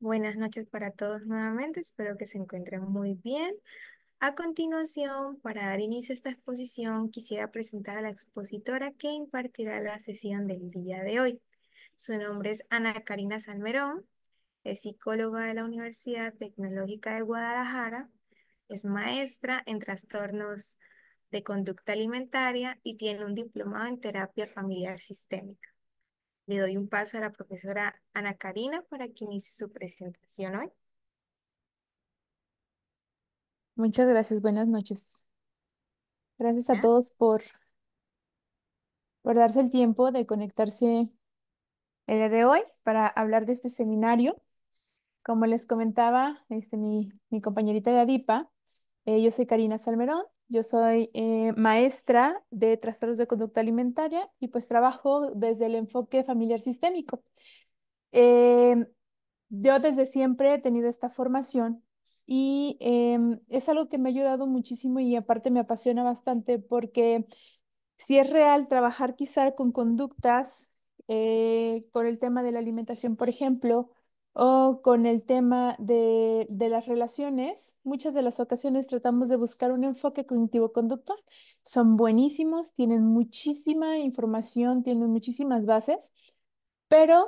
Buenas noches para todos nuevamente, espero que se encuentren muy bien. A continuación, para dar inicio a esta exposición, quisiera presentar a la expositora que impartirá la sesión del día de hoy. Su nombre es Ana Karina Salmerón, es psicóloga de la Universidad Tecnológica de Guadalajara, es maestra en trastornos de conducta alimentaria y tiene un diplomado en terapia familiar sistémica. Le doy un paso a la profesora Ana Karina para que inicie su presentación hoy. Muchas gracias, buenas noches. Gracias a todos por, por darse el tiempo de conectarse el día de hoy para hablar de este seminario. Como les comentaba este, mi, mi compañerita de Adipa, eh, yo soy Karina Salmerón, yo soy eh, maestra de trastornos de conducta alimentaria y pues trabajo desde el enfoque familiar sistémico. Em, yo desde siempre he tenido esta formación y em, es algo que me ha ayudado muchísimo y aparte me apasiona bastante porque si es real trabajar quizá con conductas, eh, con el tema de la alimentación, por ejemplo, o con el tema de, de, las relaciones, muchas de las ocasiones tratamos de buscar un enfoque cognitivo-conductual. Son buenísimos, tienen muchísima información, tienen muchísimas bases, pero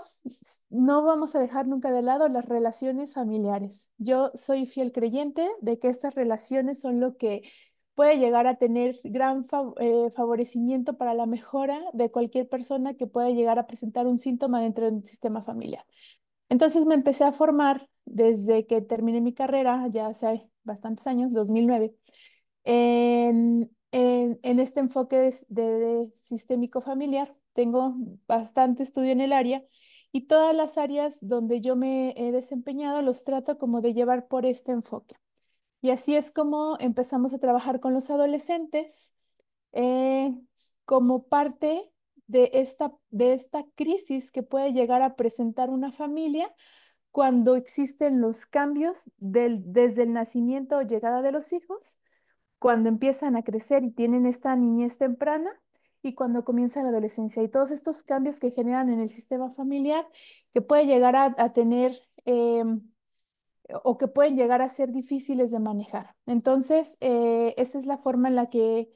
no vamos a dejar nunca de lado las relaciones familiares. Yo soy fiel creyente de que estas relaciones son lo que puede llegar a tener gran eh, favorecimiento para la mejora de cualquier persona que pueda llegar a presentar un síntoma dentro de un sistema familiar. Entonces me empecé a formar desde que terminé mi carrera, ya hace bastantes años, 2009, en, este enfoque de, sistémico familiar. Tengo bastante estudio en el área y todas las áreas donde yo me he desempeñado los trato como de llevar por este enfoque. Y así es como empezamos a trabajar con los adolescentes eh, como parte de esta, de esta crisis que puede llegar a presentar una familia cuando existen los cambios del, desde el nacimiento o llegada de los hijos, cuando empiezan a crecer y tienen esta niñez temprana y cuando comienza la adolescencia y todos estos cambios que generan en el sistema familiar que puede llegar a, tener em, o que pueden llegar a ser difíciles de manejar. Entonces, eh, esa es la forma en la que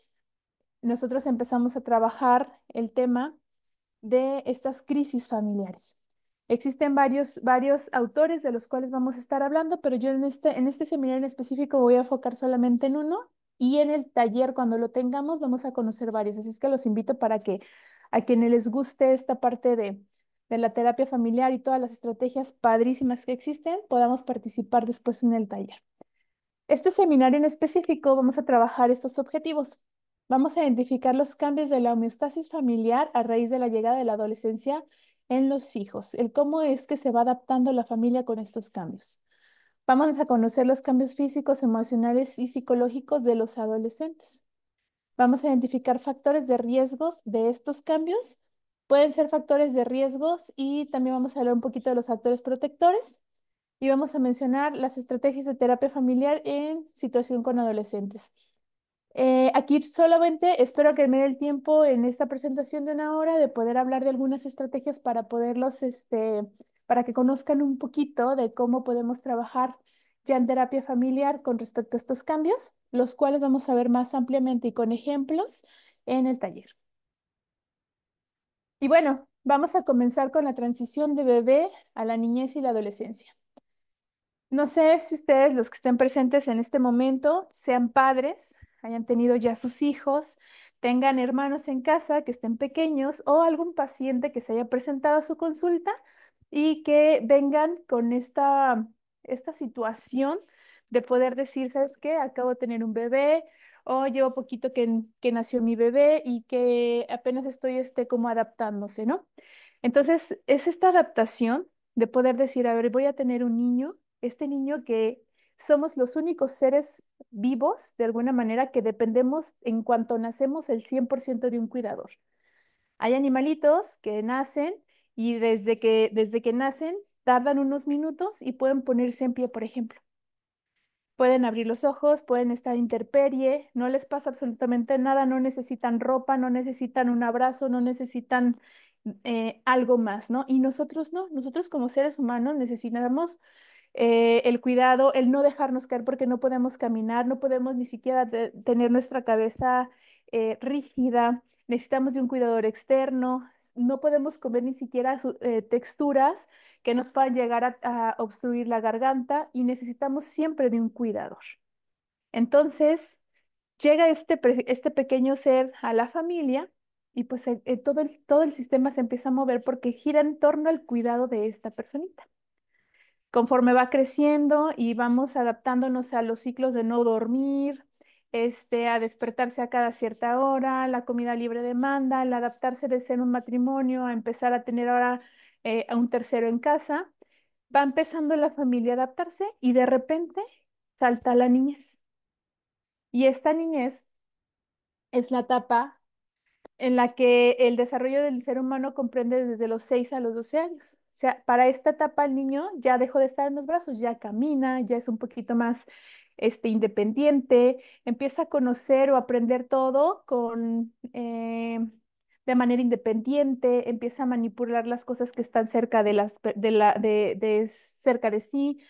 nosotros empezamos a trabajar el tema de estas crisis familiares. Existen varios, varios autores de los cuales vamos a estar hablando, pero yo en este, en este seminario en específico voy a enfocar solamente en uno y en el taller cuando lo tengamos vamos a conocer varios. Así es que los invito para que a quienes les guste esta parte de, de la terapia familiar y todas las estrategias padrísimas que existen, podamos participar después en el taller. Este seminario en específico vamos a trabajar estos objetivos, Vamos a identificar los cambios de la homeostasis familiar a raíz de la llegada de la adolescencia en los hijos, el cómo es que se va adaptando la familia con estos cambios. Vamos a conocer los cambios físicos, emocionales y psicológicos de los adolescentes. Vamos a identificar factores de riesgos de estos cambios. Pueden ser factores de riesgos y también vamos a hablar un poquito de los factores protectores. Y vamos a mencionar las estrategias de terapia familiar en situación con adolescentes. Eh, aquí solamente espero que me dé el tiempo en esta presentación de una hora de poder hablar de algunas estrategias para poderlos, este, para que conozcan un poquito de cómo podemos trabajar ya en terapia familiar con respecto a estos cambios, los cuales vamos a ver más ampliamente y con ejemplos en el taller. Y bueno, vamos a comenzar con la transición de bebé a la niñez y la adolescencia. No sé si ustedes, los que estén presentes en este momento, sean padres, hayan tenido ya sus hijos, tengan hermanos en casa que estén pequeños o algún paciente que se haya presentado a su consulta y que vengan con esta, esta situación de poder decir, ¿sabes qué? Acabo de tener un bebé o oh, llevo poquito que, que nació mi bebé y que apenas estoy este, como adaptándose, ¿no? Entonces, es esta adaptación de poder decir, a ver, voy a tener un niño, este niño que somos los únicos seres vivos, de alguna manera, que dependemos en cuanto nacemos el 100% de un cuidador. Hay animalitos que nacen y desde que, desde que nacen tardan unos minutos y pueden ponerse en pie, por ejemplo. Pueden abrir los ojos, pueden estar interperie, no les pasa absolutamente nada, no necesitan ropa, no necesitan un abrazo, no necesitan eh, algo más, ¿no? Y nosotros no, nosotros como seres humanos necesitamos eh, el cuidado, el no dejarnos caer porque no podemos caminar, no podemos ni siquiera tener nuestra cabeza eh, rígida, necesitamos de un cuidador externo, no podemos comer ni siquiera eh, texturas que nos puedan llegar a, obstruir la garganta y necesitamos siempre de un cuidador. Entonces, llega este, este pequeño ser a la familia y pues todo, el, todo el sistema se empieza a mover porque gira en torno al cuidado de esta personita conforme va creciendo y vamos adaptándonos a los ciclos de no dormir, este, a despertarse a cada cierta hora, la comida libre demanda, el adaptarse de ser un matrimonio, a empezar a tener ahora eh, a un tercero en casa, va empezando la familia a adaptarse y de repente salta la niñez. Y esta niñez es la etapa en la que el desarrollo del ser humano comprende desde los 6 a los 12 años. O sea, para esta etapa el niño ya dejó de estar en los brazos, ya camina, ya es un poquito más este, independiente, empieza a conocer o aprender todo con, eh, de manera independiente, empieza a manipular las cosas que están cerca de, las, de, la, de, cerca de sí,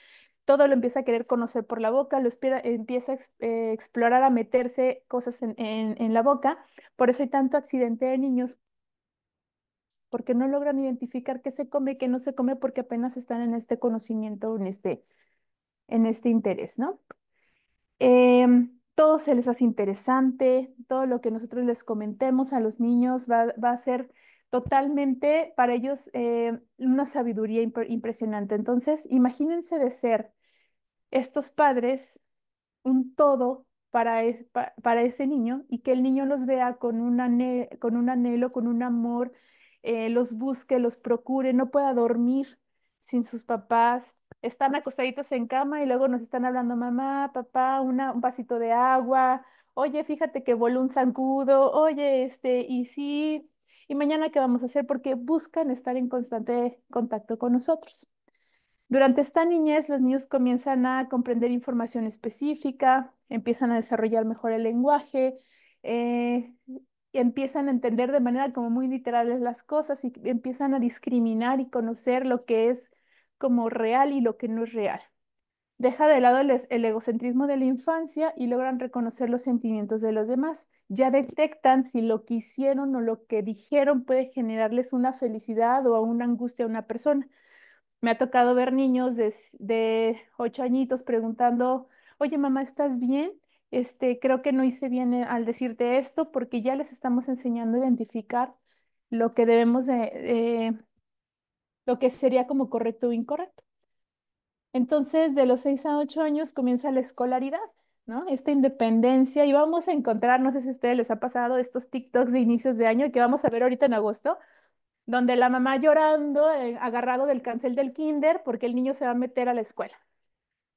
todo lo empieza a querer conocer por la boca, lo empieza a eh, explorar, a meterse cosas en, en, la boca. Por eso hay tanto accidente de niños porque no logran identificar qué se come y qué no se come porque apenas están en este conocimiento, en este, en este interés, ¿no? Em, todo se les hace interesante, todo lo que nosotros les comentemos a los niños va, a ser totalmente para ellos eh, una sabiduría impresionante. Entonces, imagínense de ser estos padres un todo para, e-, para, ese niño y que el niño los vea con un, anhelo, con un amor eh, los busque, los procure, no pueda dormir sin sus papás. Están acostaditos en cama y luego nos están hablando, mamá, papá, un vasito de agua, oye, fíjate que voló un zancudo, oye, este, y sí, y mañana qué vamos a hacer, porque buscan estar en constante contacto con nosotros. Durante esta niñez, los niños comienzan a comprender información específica, empiezan a desarrollar mejor el lenguaje, eh, empiezan a entender de manera como muy literales las cosas y empiezan a discriminar y conocer lo que es como real y lo que no es real. Deja de lado el, egocentrismo de la infancia y logran reconocer los sentimientos de los demás. Ya detectan si lo que hicieron o lo que dijeron puede generarles una felicidad o una angustia a una persona. Me ha tocado ver niños de, de ocho añitos preguntando, oye mamá, ¿estás bien? Este, creo que no hice bien eh, al decirte esto porque ya les estamos enseñando a identificar lo que debemos de, eh, lo que sería como correcto o incorrecto. Entonces, de los seis a 8 años comienza la escolaridad, ¿no? Esta independencia y vamos a encontrar, no sé si a ustedes les ha pasado estos TikToks de inicios de año que vamos a ver ahorita en agosto, donde la mamá llorando, eh, agarrado del cancel del kinder porque el niño se va a meter a la escuela,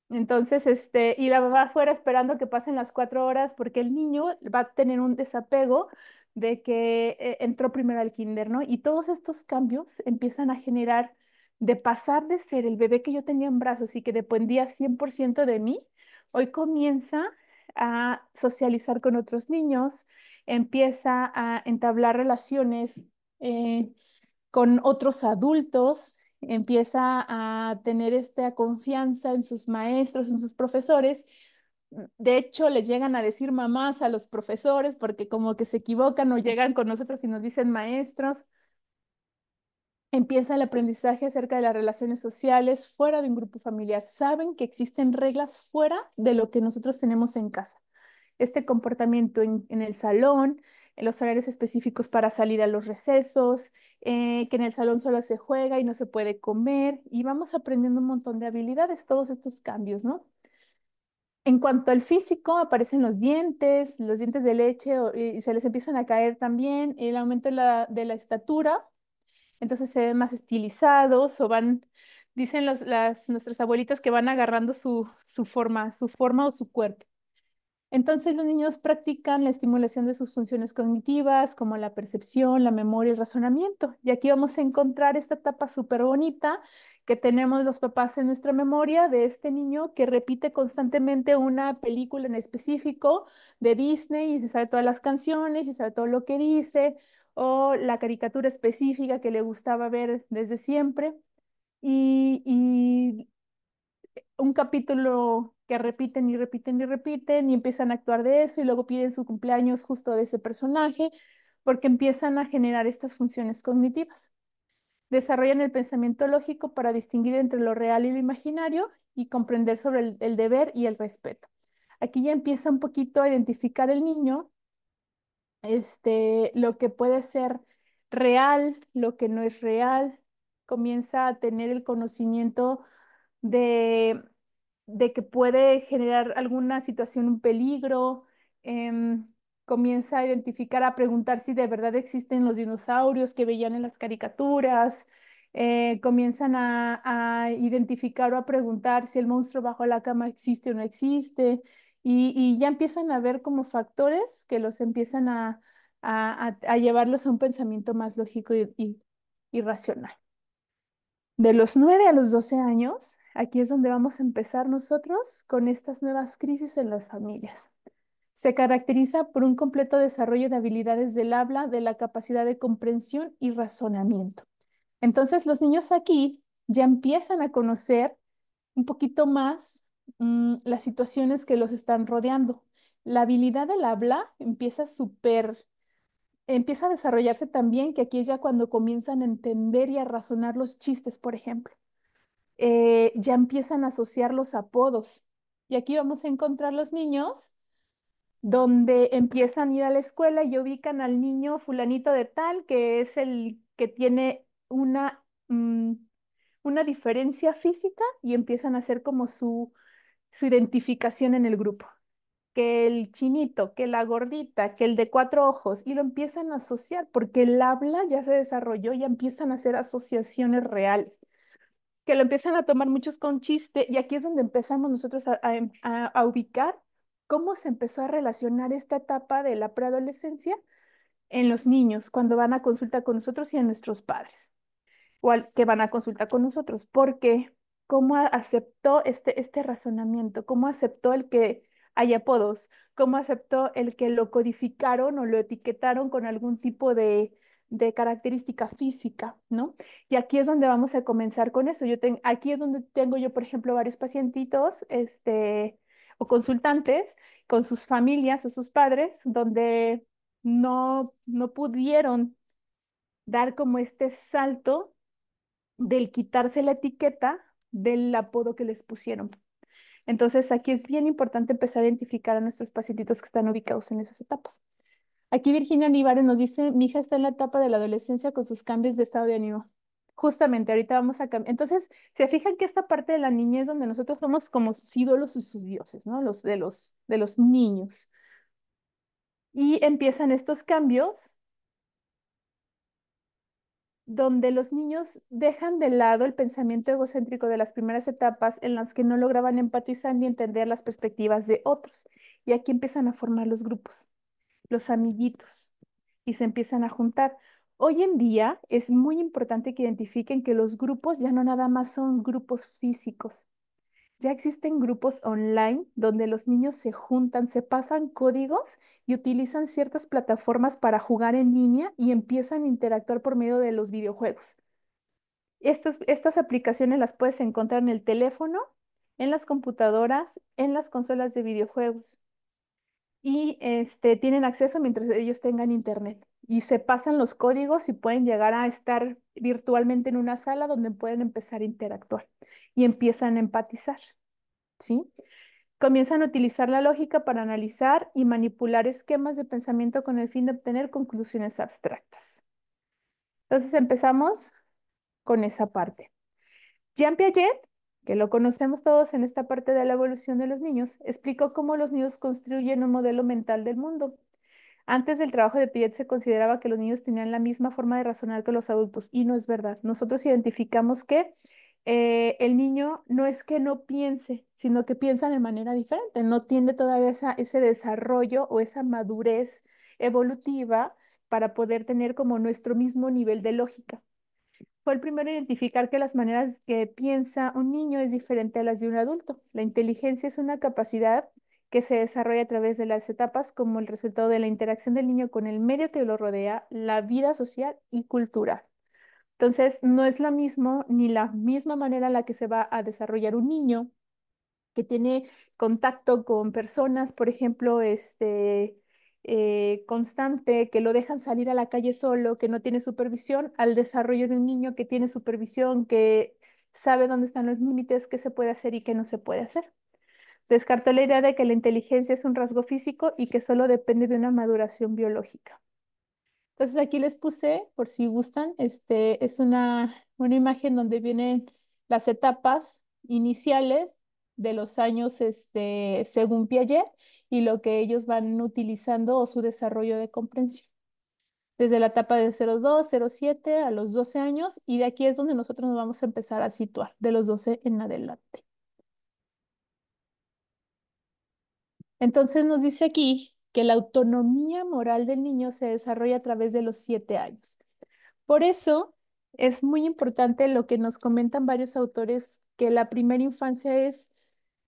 entonces, este, y la mamá fuera esperando que pasen las cuatro horas porque el niño va a tener un desapego de que eh, entró primero al kinder, ¿no? Y todos estos cambios empiezan a generar de pasar de ser el bebé que yo tenía en brazos y que dependía 100% de mí, hoy comienza a socializar con otros niños, empieza a entablar relaciones eh, con otros adultos, empieza a tener esta confianza en sus maestros, en sus profesores. De hecho, les llegan a decir mamás a los profesores porque como que se equivocan o llegan con nosotros y nos dicen maestros. Empieza el aprendizaje acerca de las relaciones sociales fuera de un grupo familiar. Saben que existen reglas fuera de lo que nosotros tenemos en casa. Este comportamiento en, el salón, los horarios específicos para salir a los recesos, eh, que en el salón solo se juega y no se puede comer, y vamos aprendiendo un montón de habilidades, todos estos cambios, ¿no? En cuanto al físico, aparecen los dientes, los dientes de leche y se les empiezan a caer también, el aumento de la, estatura, entonces se ven más estilizados o van, dicen las, nuestras abuelitas que van agarrando su, forma, su forma o su cuerpo. Entonces los niños practican la estimulación de sus funciones cognitivas como la percepción, la memoria, y el razonamiento. Y aquí vamos a encontrar esta etapa súper bonita que tenemos los papás en nuestra memoria de este niño que repite constantemente una película en específico de Disney y se sabe todas las canciones y sabe todo lo que dice o la caricatura específica que le gustaba ver desde siempre. Y, y un capítulo que repiten y repiten y repiten y empiezan a actuar de eso y luego piden su cumpleaños justo de ese personaje porque empiezan a generar estas funciones cognitivas. Desarrollan el pensamiento lógico para distinguir entre lo real y lo imaginario y comprender sobre el, deber y el respeto. Aquí ya empieza un poquito a identificar el niño este, lo que puede ser real, lo que no es real, comienza a tener el conocimiento de de que puede generar alguna situación, un peligro. Em, comienza a identificar, a preguntar si de verdad existen los dinosaurios que veían en las caricaturas. Eh, comienzan a, identificar o a preguntar si el monstruo bajo la cama existe o no existe. Y, ya empiezan a ver como factores que los empiezan a, llevarlos a un pensamiento más lógico y, y, racional. De los nueve a los 12 años, Aquí es donde vamos a empezar nosotros con estas nuevas crisis en las familias. Se caracteriza por un completo desarrollo de habilidades del habla, de la capacidad de comprensión y razonamiento. Entonces los niños aquí ya empiezan a conocer un poquito más mm, las situaciones que los están rodeando. La habilidad del habla empieza súper, empieza a desarrollarse también, que aquí es ya cuando comienzan a entender y a razonar los chistes, por ejemplo. Eh, ya empiezan a asociar los apodos. Y aquí vamos a encontrar los niños donde empiezan a ir a la escuela y ubican al niño fulanito de tal, que es el que tiene una, mm, una diferencia física y empiezan a hacer como su, su identificación en el grupo. Que el chinito, que la gordita, que el de cuatro ojos, y lo empiezan a asociar porque el habla ya se desarrolló, y empiezan a hacer asociaciones reales que lo empiezan a tomar muchos con chiste y aquí es donde empezamos nosotros em, a, ubicar cómo se empezó a relacionar esta etapa de la preadolescencia en los niños cuando van a consulta con nosotros y en nuestros padres, o que van a consulta con nosotros, porque cómo aceptó este, este razonamiento, cómo aceptó el que hay apodos, cómo aceptó el que lo codificaron o lo etiquetaron con algún tipo de, de característica física, ¿no? Y aquí es donde vamos a comenzar con eso. Yo tengo, aquí es donde tengo yo, por ejemplo, varios pacientitos, este, o consultantes con sus familias o sus padres, donde no, no pudieron dar como este salto del quitarse la etiqueta del apodo que les pusieron. Entonces, aquí es bien importante empezar a identificar a nuestros pacientitos que están ubicados en esas etapas. Aquí Virginia Olivares nos dice, mi hija está en la etapa de la adolescencia con sus cambios de estado de ánimo. Justamente, ahorita vamos a cambiar. Entonces, se fijan que esta parte de la niñez donde nosotros somos como sus ídolos y sus dioses, ¿no? Los de los, de los niños. Y empiezan estos cambios donde los niños dejan de lado el pensamiento egocéntrico de las primeras etapas en las que no lograban empatizar ni entender las perspectivas de otros. Y aquí empiezan a formar los grupos los amiguitos y se empiezan a juntar. Hoy en día es muy importante que identifiquen que los grupos ya no nada más son grupos físicos. Ya existen grupos online donde los niños se juntan, se pasan códigos y utilizan ciertas plataformas para jugar en línea y empiezan a interactuar por medio de los videojuegos. Estas, estas aplicaciones las puedes encontrar en el teléfono, en las computadoras, en las consolas de videojuegos y este, tienen acceso mientras ellos tengan internet. Y se pasan los códigos y pueden llegar a estar virtualmente en una sala donde pueden empezar a interactuar y empiezan a empatizar. ¿sí? Comienzan a utilizar la lógica para analizar y manipular esquemas de pensamiento con el fin de obtener conclusiones abstractas. Entonces empezamos con esa parte. Jean Piaget que lo conocemos todos en esta parte de la evolución de los niños, explicó cómo los niños construyen un modelo mental del mundo. Antes del trabajo de Piaget se consideraba que los niños tenían la misma forma de razonar que los adultos y no es verdad. Nosotros identificamos que eh, el niño no es que no piense, sino que piensa de manera diferente, no tiene todavía ese desarrollo o esa madurez evolutiva para poder tener como nuestro mismo nivel de lógica fue el primero identificar que las maneras que piensa un niño es diferente a las de un adulto. La inteligencia es una capacidad que se desarrolla a través de las etapas como el resultado de la interacción del niño con el medio que lo rodea, la vida social y cultural. Entonces, no es la misma ni la misma manera en la que se va a desarrollar un niño que tiene contacto con personas, por ejemplo, este, eh, constante, que lo dejan salir a la calle solo, que no tiene supervisión, al desarrollo de un niño que tiene supervisión, que sabe dónde están los límites, qué se puede hacer y qué no se puede hacer. Descartó la idea de que la inteligencia es un rasgo físico y que solo depende de una maduración biológica. Entonces aquí les puse, por si gustan, este, es una, una imagen donde vienen las etapas iniciales de los años este, según Piaget y lo que ellos van utilizando o su desarrollo de comprensión. Desde la etapa de 02, 07 a los 12 años y de aquí es donde nosotros nos vamos a empezar a situar, de los 12 en adelante. Entonces nos dice aquí que la autonomía moral del niño se desarrolla a través de los 7 años. Por eso es muy importante lo que nos comentan varios autores, que la primera infancia es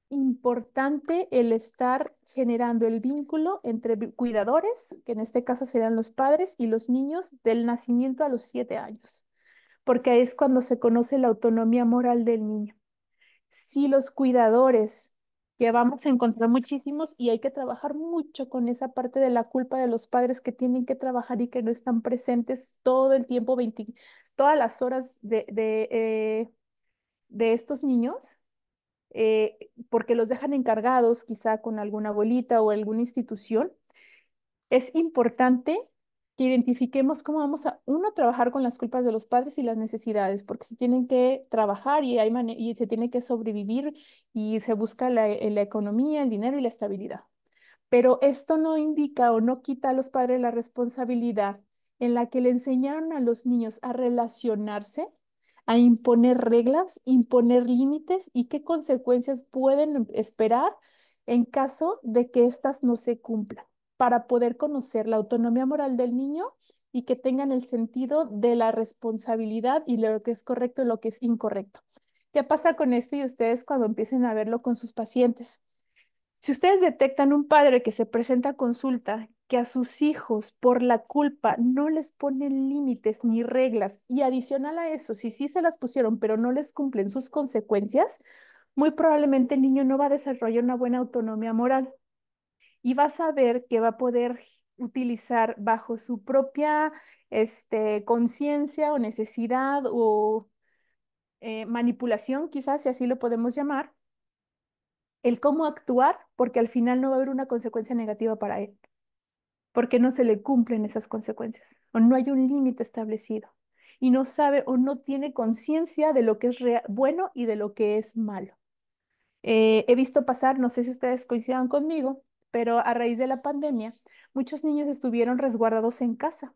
importante el estar generando el vínculo entre cuidadores, que en este caso serían los padres, y los niños del nacimiento a los siete años, porque es cuando se conoce la autonomía moral del niño. Si los cuidadores, que vamos a encontrar muchísimos, y hay que trabajar mucho con esa parte de la culpa de los padres que tienen que trabajar y que no están presentes todo el tiempo, todas las horas de, de eh, estos niños, eh, porque los dejan encargados quizá con alguna abuelita o alguna institución, es importante que identifiquemos cómo vamos a, uno, trabajar con las culpas de los padres y las necesidades, porque se tienen que trabajar y, se tiene que sobrevivir y se busca eh, la economía, el dinero y la estabilidad. Pero esto no indica o no quita a los padres la responsabilidad en la que le enseñaron a los niños a relacionarse a imponer reglas, imponer límites y qué consecuencias pueden esperar en caso de que éstas no se cumplan, para poder conocer la autonomía moral del niño y que tengan el sentido de la responsabilidad y lo que es correcto y lo que es incorrecto. ¿Qué pasa con esto y ustedes cuando empiecen a verlo con sus pacientes? Si ustedes detectan un padre que se presenta a consulta que a sus hijos por la culpa no les ponen límites ni reglas y adicional a eso, si sí se las pusieron pero no les cumplen sus consecuencias, muy probablemente el niño no va a desarrollar una buena autonomía moral y va a saber que va a poder utilizar bajo su propia este, conciencia o necesidad o eh, manipulación, quizás, si así lo podemos llamar, el cómo actuar, porque al final no va a haber una consecuencia negativa para él porque no se le cumplen esas consecuencias o no hay un límite establecido y no sabe o no tiene conciencia de lo que es bueno y de lo que es malo. Eh, he visto pasar, no sé si ustedes coincidan conmigo, pero a raíz de la pandemia, muchos niños estuvieron resguardados en casa.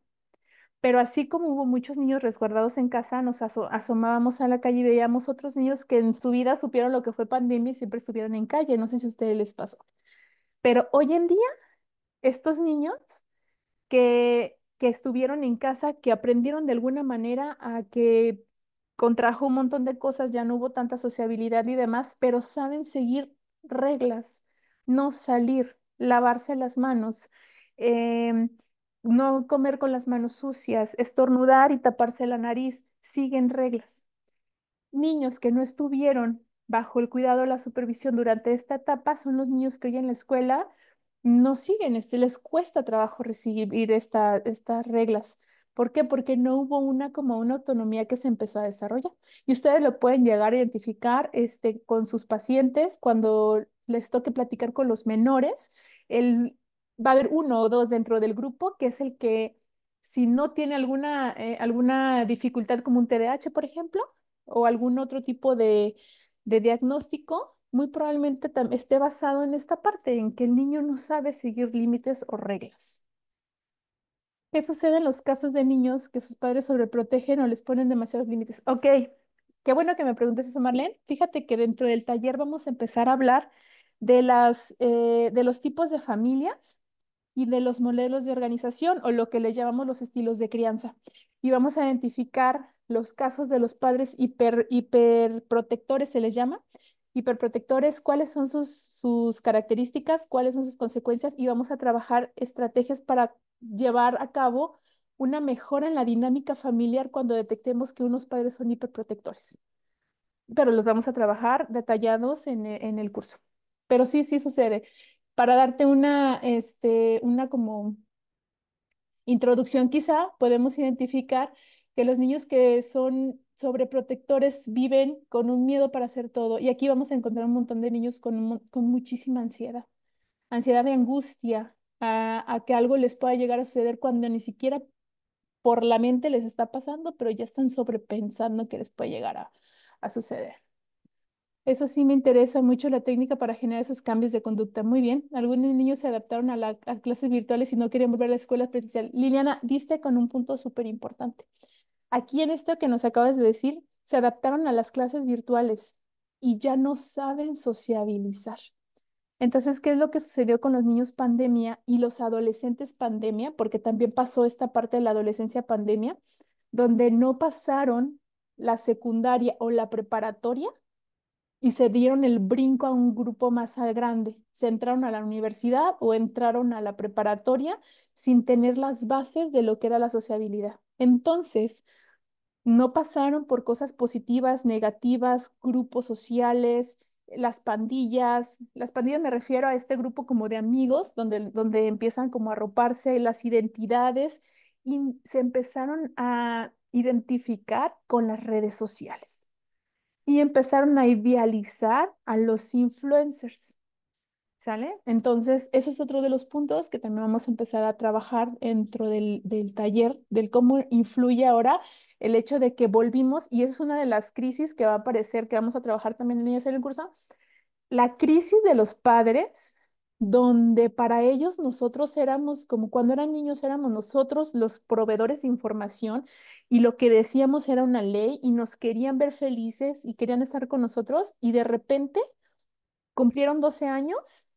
Pero así como hubo muchos niños resguardados en casa, nos asomábamos a la calle y veíamos otros niños que en su vida supieron lo que fue pandemia y siempre estuvieron en calle. No sé si a ustedes les pasó. Pero hoy en día estos niños que, estuvieron en casa, que aprendieron de alguna manera a que contrajo un montón de cosas, ya no hubo tanta sociabilidad y demás, pero saben seguir reglas, no salir, lavarse las manos, em, no comer con las manos sucias, estornudar y taparse la nariz, siguen reglas. Niños que no estuvieron bajo el cuidado o la supervisión durante esta etapa son los niños que hoy en la escuela no siguen, este, les cuesta trabajo recibir estas reglas. ¿Por qué? Porque no hubo una como una autonomía que se empezó a desarrollar. Y ustedes lo pueden llegar a identificar este, con sus pacientes cuando les toque platicar con los menores. va a haber uno o dos dentro del grupo que es el que si no tiene alguna, eh, alguna dificultad como un TDAH, por ejemplo, o algún otro tipo de, de diagnóstico, muy probablemente esté basado en esta parte, en que el niño no sabe seguir límites o reglas. ¿Qué sucede en los casos de niños que sus padres sobreprotegen o les ponen demasiados límites? Ok, qué bueno que me preguntes eso, Marlene. Fíjate que dentro del taller vamos a empezar a hablar de, las, eh, de los tipos de familias y de los modelos de organización o lo que le llamamos los estilos de crianza. Y vamos a identificar los casos de los padres hiper, hiperprotectores, se les llama, hiperprotectores, cuáles son sus, características, cuáles son sus consecuencias y vamos a trabajar estrategias para llevar a cabo una mejora en la dinámica familiar cuando detectemos que unos padres son hiperprotectores. Pero los vamos a trabajar detallados en, el curso. Pero sí, sí sucede. Para darte una, este, una como introducción quizá, podemos identificar que los niños que son sobreprotectores viven con un miedo para hacer todo. Y aquí vamos a encontrar un montón de niños con, muchísima ansiedad, ansiedad de angustia a, que algo les pueda llegar a suceder cuando ni siquiera por la mente les está pasando, pero ya están sobrepensando que les puede llegar a, a suceder. Eso sí me interesa mucho la técnica para generar esos cambios de conducta. Muy bien, algunos niños se adaptaron a, las clases virtuales y no querían volver a la escuela presencial. Liliana, diste con un punto súper importante. Aquí en esto que nos acabas de decir, se adaptaron a las clases virtuales y ya no saben sociabilizar. Entonces, ¿qué es lo que sucedió con los niños pandemia y los adolescentes pandemia? Porque también pasó esta parte de la adolescencia pandemia, donde no pasaron la secundaria o la preparatoria y se dieron el brinco a un grupo más grande. Se entraron a la universidad o entraron a la preparatoria sin tener las bases de lo que era la sociabilidad. Entonces, no pasaron por cosas positivas, negativas, grupos sociales, las pandillas. Las pandillas me refiero a este grupo como de amigos, donde, donde empiezan como a roparse las identidades y se empezaron a identificar con las redes sociales y empezaron a idealizar a los influencers. ¿Sale? Entonces, ese es otro de los puntos que también vamos a empezar a trabajar dentro del, del, taller, del cómo influye ahora el hecho de que volvimos, y esa es una de las crisis que va a aparecer, que vamos a trabajar también en en el curso, la crisis de los padres, donde para ellos nosotros éramos, como cuando eran niños, éramos nosotros los proveedores de información y lo que decíamos era una ley y nos querían ver felices y querían estar con nosotros y de repente cumplieron 12 años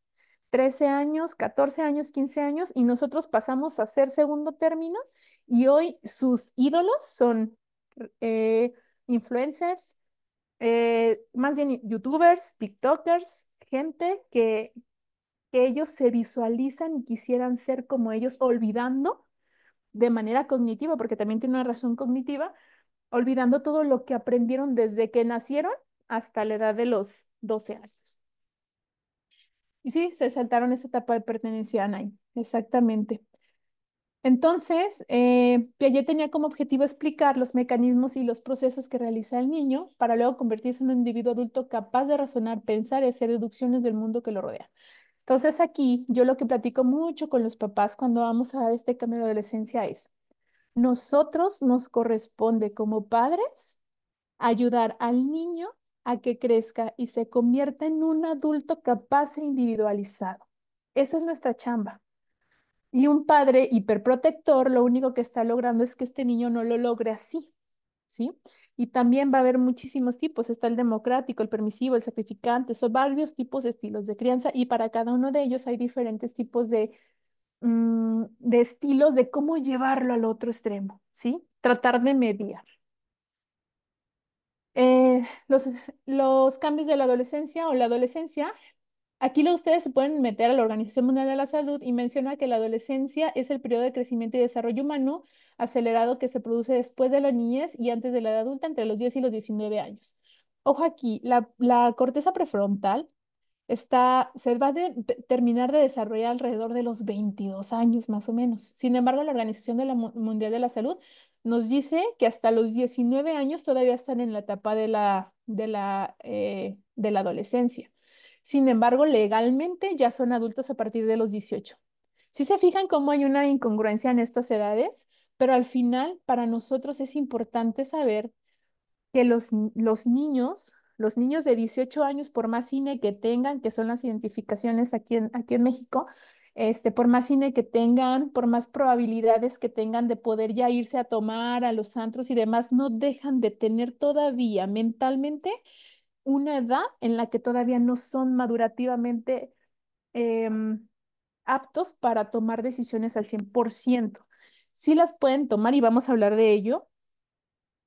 13 años, 14 años, 15 años y nosotros pasamos a ser segundo término y hoy sus ídolos son eh, influencers, eh, más bien youtubers, tiktokers, gente que, que ellos se visualizan y quisieran ser como ellos, olvidando de manera cognitiva, porque también tiene una razón cognitiva, olvidando todo lo que aprendieron desde que nacieron hasta la edad de los 12 años. Y sí, se saltaron esa etapa de pertenencia a Nike, exactamente. Entonces, eh, Piaget tenía como objetivo explicar los mecanismos y los procesos que realiza el niño para luego convertirse en un individuo adulto capaz de razonar, pensar y hacer deducciones del mundo que lo rodea. Entonces, aquí yo lo que platico mucho con los papás cuando vamos a dar este cambio de adolescencia es, nosotros nos corresponde como padres ayudar al niño a que crezca y se convierta en un adulto capaz e individualizado. Esa es nuestra chamba. Y un padre hiperprotector lo único que está logrando es que este niño no lo logre así, ¿sí? Y también va a haber muchísimos tipos, está el democrático, el permisivo, el sacrificante, son varios tipos de estilos de crianza y para cada uno de ellos hay diferentes tipos de, mm, de estilos de cómo llevarlo al otro extremo, ¿sí? Tratar de mediar. Eh, los, los cambios de la adolescencia o la adolescencia, aquí lo, ustedes se pueden meter a la Organización Mundial de la Salud y menciona que la adolescencia es el periodo de crecimiento y desarrollo humano acelerado que se produce después de la niñez y antes de la edad adulta, entre los 10 y los 19 años. Ojo aquí, la, corteza prefrontal está, se va a terminar de desarrollar alrededor de los 22 años más o menos. Sin embargo, la Organización Mundial de la Salud nos dice que hasta los 19 años todavía están en la etapa eh, de la, adolescencia. Sin embargo, legalmente ya son adultos a partir de los 18. Si se fijan cómo hay una incongruencia en estas edades, pero al final para nosotros es importante saber que los, niños, los niños de 18 años, por más cine que tengan, que son las identificaciones aquí aquí en México, este, por más cine que tengan, por más probabilidades que tengan de poder ya irse a tomar a los antros y demás, no dejan de tener todavía mentalmente una edad en la que todavía no son madurativamente em, aptos para tomar decisiones al 100%. Sí las pueden tomar y vamos a hablar de ello,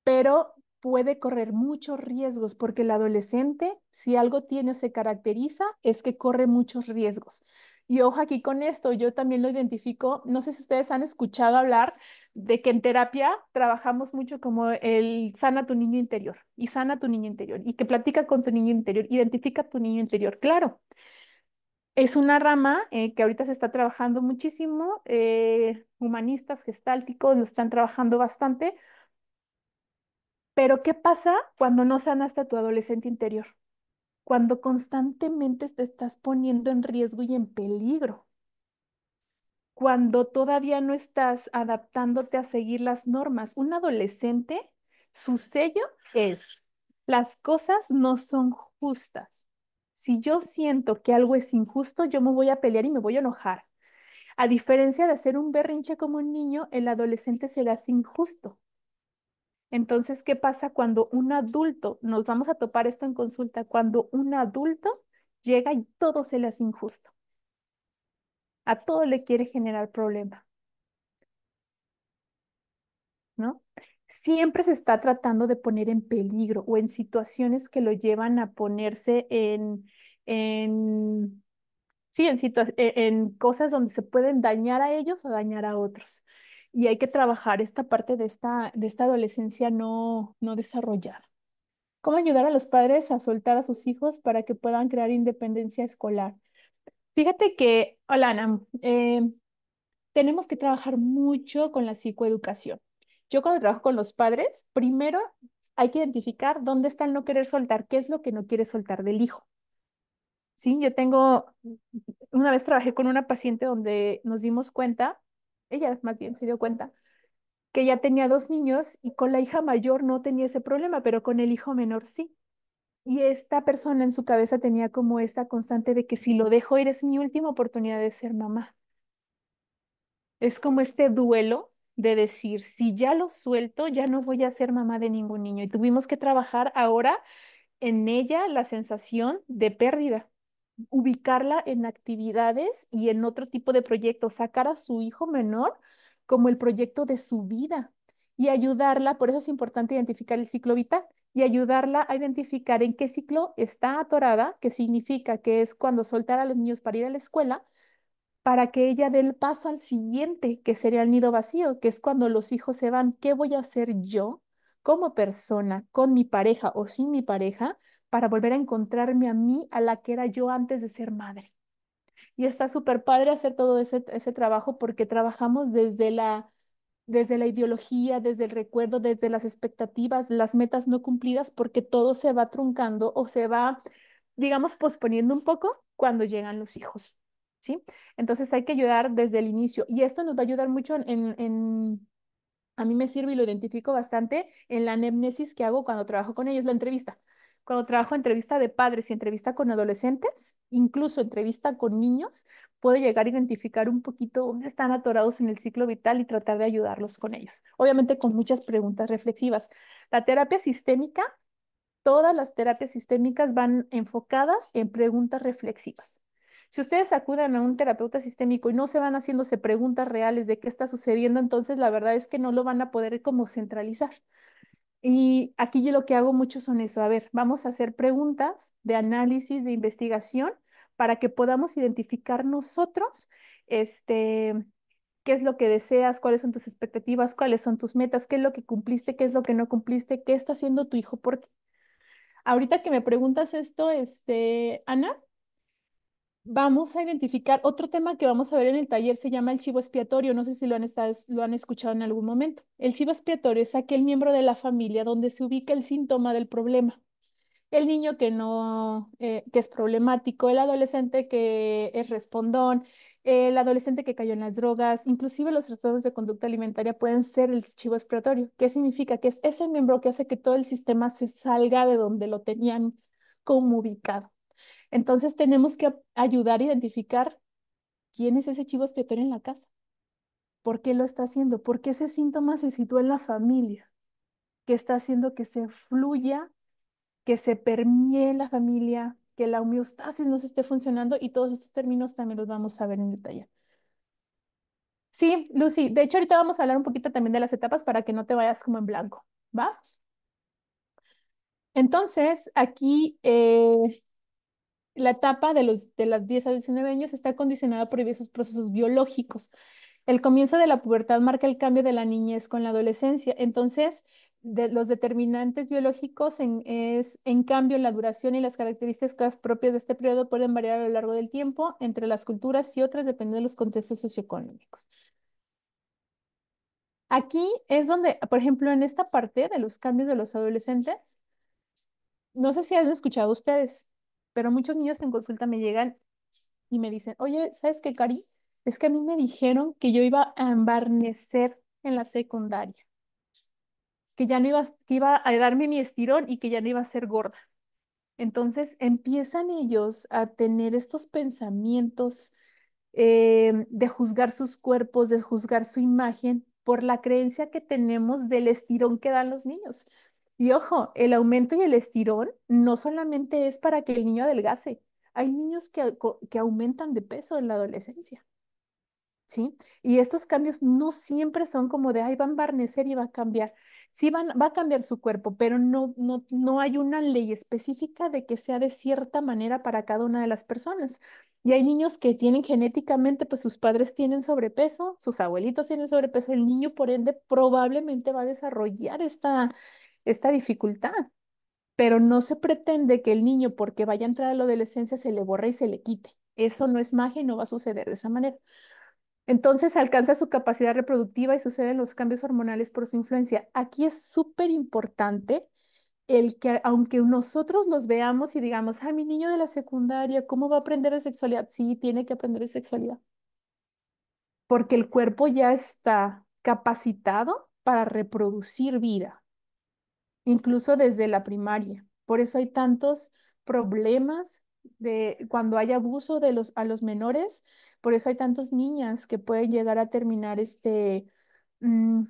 pero puede correr muchos riesgos porque el adolescente, si algo tiene o se caracteriza, es que corre muchos riesgos. Y ojo aquí con esto, yo también lo identifico. No sé si ustedes han escuchado hablar de que en terapia trabajamos mucho como el sana tu niño interior y sana tu niño interior y que platica con tu niño interior, identifica tu niño interior. Claro, es una rama eh, que ahorita se está trabajando muchísimo, eh, humanistas, gestálticos, lo están trabajando bastante. Pero ¿qué pasa cuando no sana hasta tu adolescente interior? cuando constantemente te estás poniendo en riesgo y en peligro, cuando todavía no estás adaptándote a seguir las normas. Un adolescente, su sello es, las cosas no son justas. Si yo siento que algo es injusto, yo me voy a pelear y me voy a enojar. A diferencia de hacer un berrinche como un niño, el adolescente se le hace injusto. Entonces, ¿qué pasa cuando un adulto, nos vamos a topar esto en consulta, cuando un adulto llega y todo se le hace injusto? A todo le quiere generar problema. ¿No? Siempre se está tratando de poner en peligro o en situaciones que lo llevan a ponerse en, en, sí, en, e-, en cosas donde se pueden dañar a ellos o dañar a otros y hay que trabajar esta parte de esta, de esta adolescencia no, no desarrollada. ¿Cómo ayudar a los padres a soltar a sus hijos para que puedan crear independencia escolar? Fíjate que, hola eh, tenemos que trabajar mucho con la psicoeducación. Yo cuando trabajo con los padres, primero hay que identificar dónde está el no querer soltar, qué es lo que no quiere soltar del hijo. Sí, yo tengo, una vez trabajé con una paciente donde nos dimos cuenta ella más bien se dio cuenta que ya tenía dos niños y con la hija mayor no tenía ese problema, pero con el hijo menor sí. Y esta persona en su cabeza tenía como esta constante de que si lo dejo ir es mi última oportunidad de ser mamá. Es como este duelo de decir, si ya lo suelto, ya no voy a ser mamá de ningún niño. Y tuvimos que trabajar ahora en ella la sensación de pérdida ubicarla en actividades y en otro tipo de proyectos, sacar a su hijo menor como el proyecto de su vida y ayudarla, por eso es importante identificar el ciclo vital y ayudarla a identificar en qué ciclo está atorada, que significa que es cuando soltar a los niños para ir a la escuela, para que ella dé el paso al siguiente, que sería el nido vacío, que es cuando los hijos se van, ¿qué voy a hacer yo como persona, con mi pareja o sin mi pareja, para volver a encontrarme a mí, a la que era yo antes de ser madre. Y está súper padre hacer todo ese, ese trabajo porque trabajamos desde la, desde la ideología, desde el recuerdo, desde las expectativas, las metas no cumplidas, porque todo se va truncando o se va, digamos, posponiendo un poco cuando llegan los hijos. ¿Sí? Entonces hay que ayudar desde el inicio y esto nos va a ayudar mucho en, a mí me sirve y lo identifico bastante en la anamnesis que hago cuando trabajo con ellos, la entrevista cuando trabajo entrevista de padres y entrevista con adolescentes, incluso entrevista con niños, puedo llegar a identificar un poquito dónde están atorados en el ciclo vital y tratar de ayudarlos con ellos. Obviamente con muchas preguntas reflexivas. La terapia sistémica, todas las terapias sistémicas van enfocadas en preguntas reflexivas. Si ustedes acuden a un terapeuta sistémico y no se van haciéndose preguntas reales de qué está sucediendo, entonces la verdad es que no lo van a poder como centralizar. Y aquí yo lo que hago mucho son eso, a ver, vamos a hacer preguntas de análisis, de investigación, para que podamos identificar nosotros, este, qué es lo que deseas, cuáles son tus expectativas, cuáles son tus metas, qué es lo que cumpliste, qué es lo que no cumpliste, qué está haciendo tu hijo por ti. Ahorita que me preguntas esto, este, Ana, Vamos a identificar otro tema que vamos a ver en el taller, se llama el chivo expiatorio. No sé si lo han, estado, lo han escuchado en algún momento. El chivo expiatorio es aquel miembro de la familia donde se ubica el síntoma del problema. El niño que no, eh, que es problemático, el adolescente que es respondón, el adolescente que cayó en las drogas, inclusive los trastornos de conducta alimentaria pueden ser el chivo expiatorio. ¿Qué significa? Que es ese miembro que hace que todo el sistema se salga de donde lo tenían como ubicado. Entonces tenemos que ayudar a identificar quién es ese chivo expiatorio en la casa, por qué lo está haciendo, por qué ese síntoma se sitúa en la familia, qué está haciendo que se fluya, que se permee la familia, que la homeostasis no se esté funcionando y todos estos términos también los vamos a ver en detalle. Sí, Lucy, de hecho ahorita vamos a hablar un poquito también de las etapas para que no te vayas como en blanco, ¿va? Entonces, aquí eh, la etapa de los de las 10 a 19 años está condicionada por diversos procesos biológicos. El comienzo de la pubertad marca el cambio de la niñez con la adolescencia. Entonces, de los determinantes biológicos en, es, en cambio, la duración y las características propias de este periodo pueden variar a lo largo del tiempo entre las culturas y otras dependiendo de los contextos socioeconómicos. Aquí es donde, por ejemplo, en esta parte de los cambios de los adolescentes, no sé si han escuchado ustedes, pero muchos niños en consulta me llegan y me dicen, oye, ¿sabes qué, Cari? Es que a mí me dijeron que yo iba a embarnecer en la secundaria, que ya no iba, que iba a darme mi estirón y que ya no iba a ser gorda. Entonces empiezan ellos a tener estos pensamientos eh, de juzgar sus cuerpos, de juzgar su imagen por la creencia que tenemos del estirón que dan los niños. Y ojo, el aumento y el estirón no solamente es para que el niño adelgace, hay niños que, que aumentan de peso en la adolescencia. ¿Sí? Y estos cambios no siempre son como de, ay, van a embarnecer y va a cambiar. Sí, van, va a cambiar su cuerpo, pero no, no, no hay una ley específica de que sea de cierta manera para cada una de las personas. Y hay niños que tienen genéticamente, pues sus padres tienen sobrepeso, sus abuelitos tienen sobrepeso, el niño por ende probablemente va a desarrollar esta, esta dificultad, pero no se pretende que el niño, porque vaya a entrar a la adolescencia, se le borre y se le quite. Eso no es magia y no va a suceder de esa manera. Entonces alcanza su capacidad reproductiva y suceden los cambios hormonales por su influencia. Aquí es súper importante el que aunque nosotros los veamos y digamos, ah, mi niño de la secundaria, ¿cómo va a aprender de sexualidad? Sí, tiene que aprender de sexualidad. Porque el cuerpo ya está capacitado para reproducir vida incluso desde la primaria. Por eso hay tantos problemas de cuando hay abuso de los, a los menores, por eso hay tantas niñas que pueden llegar a terminar este, mm,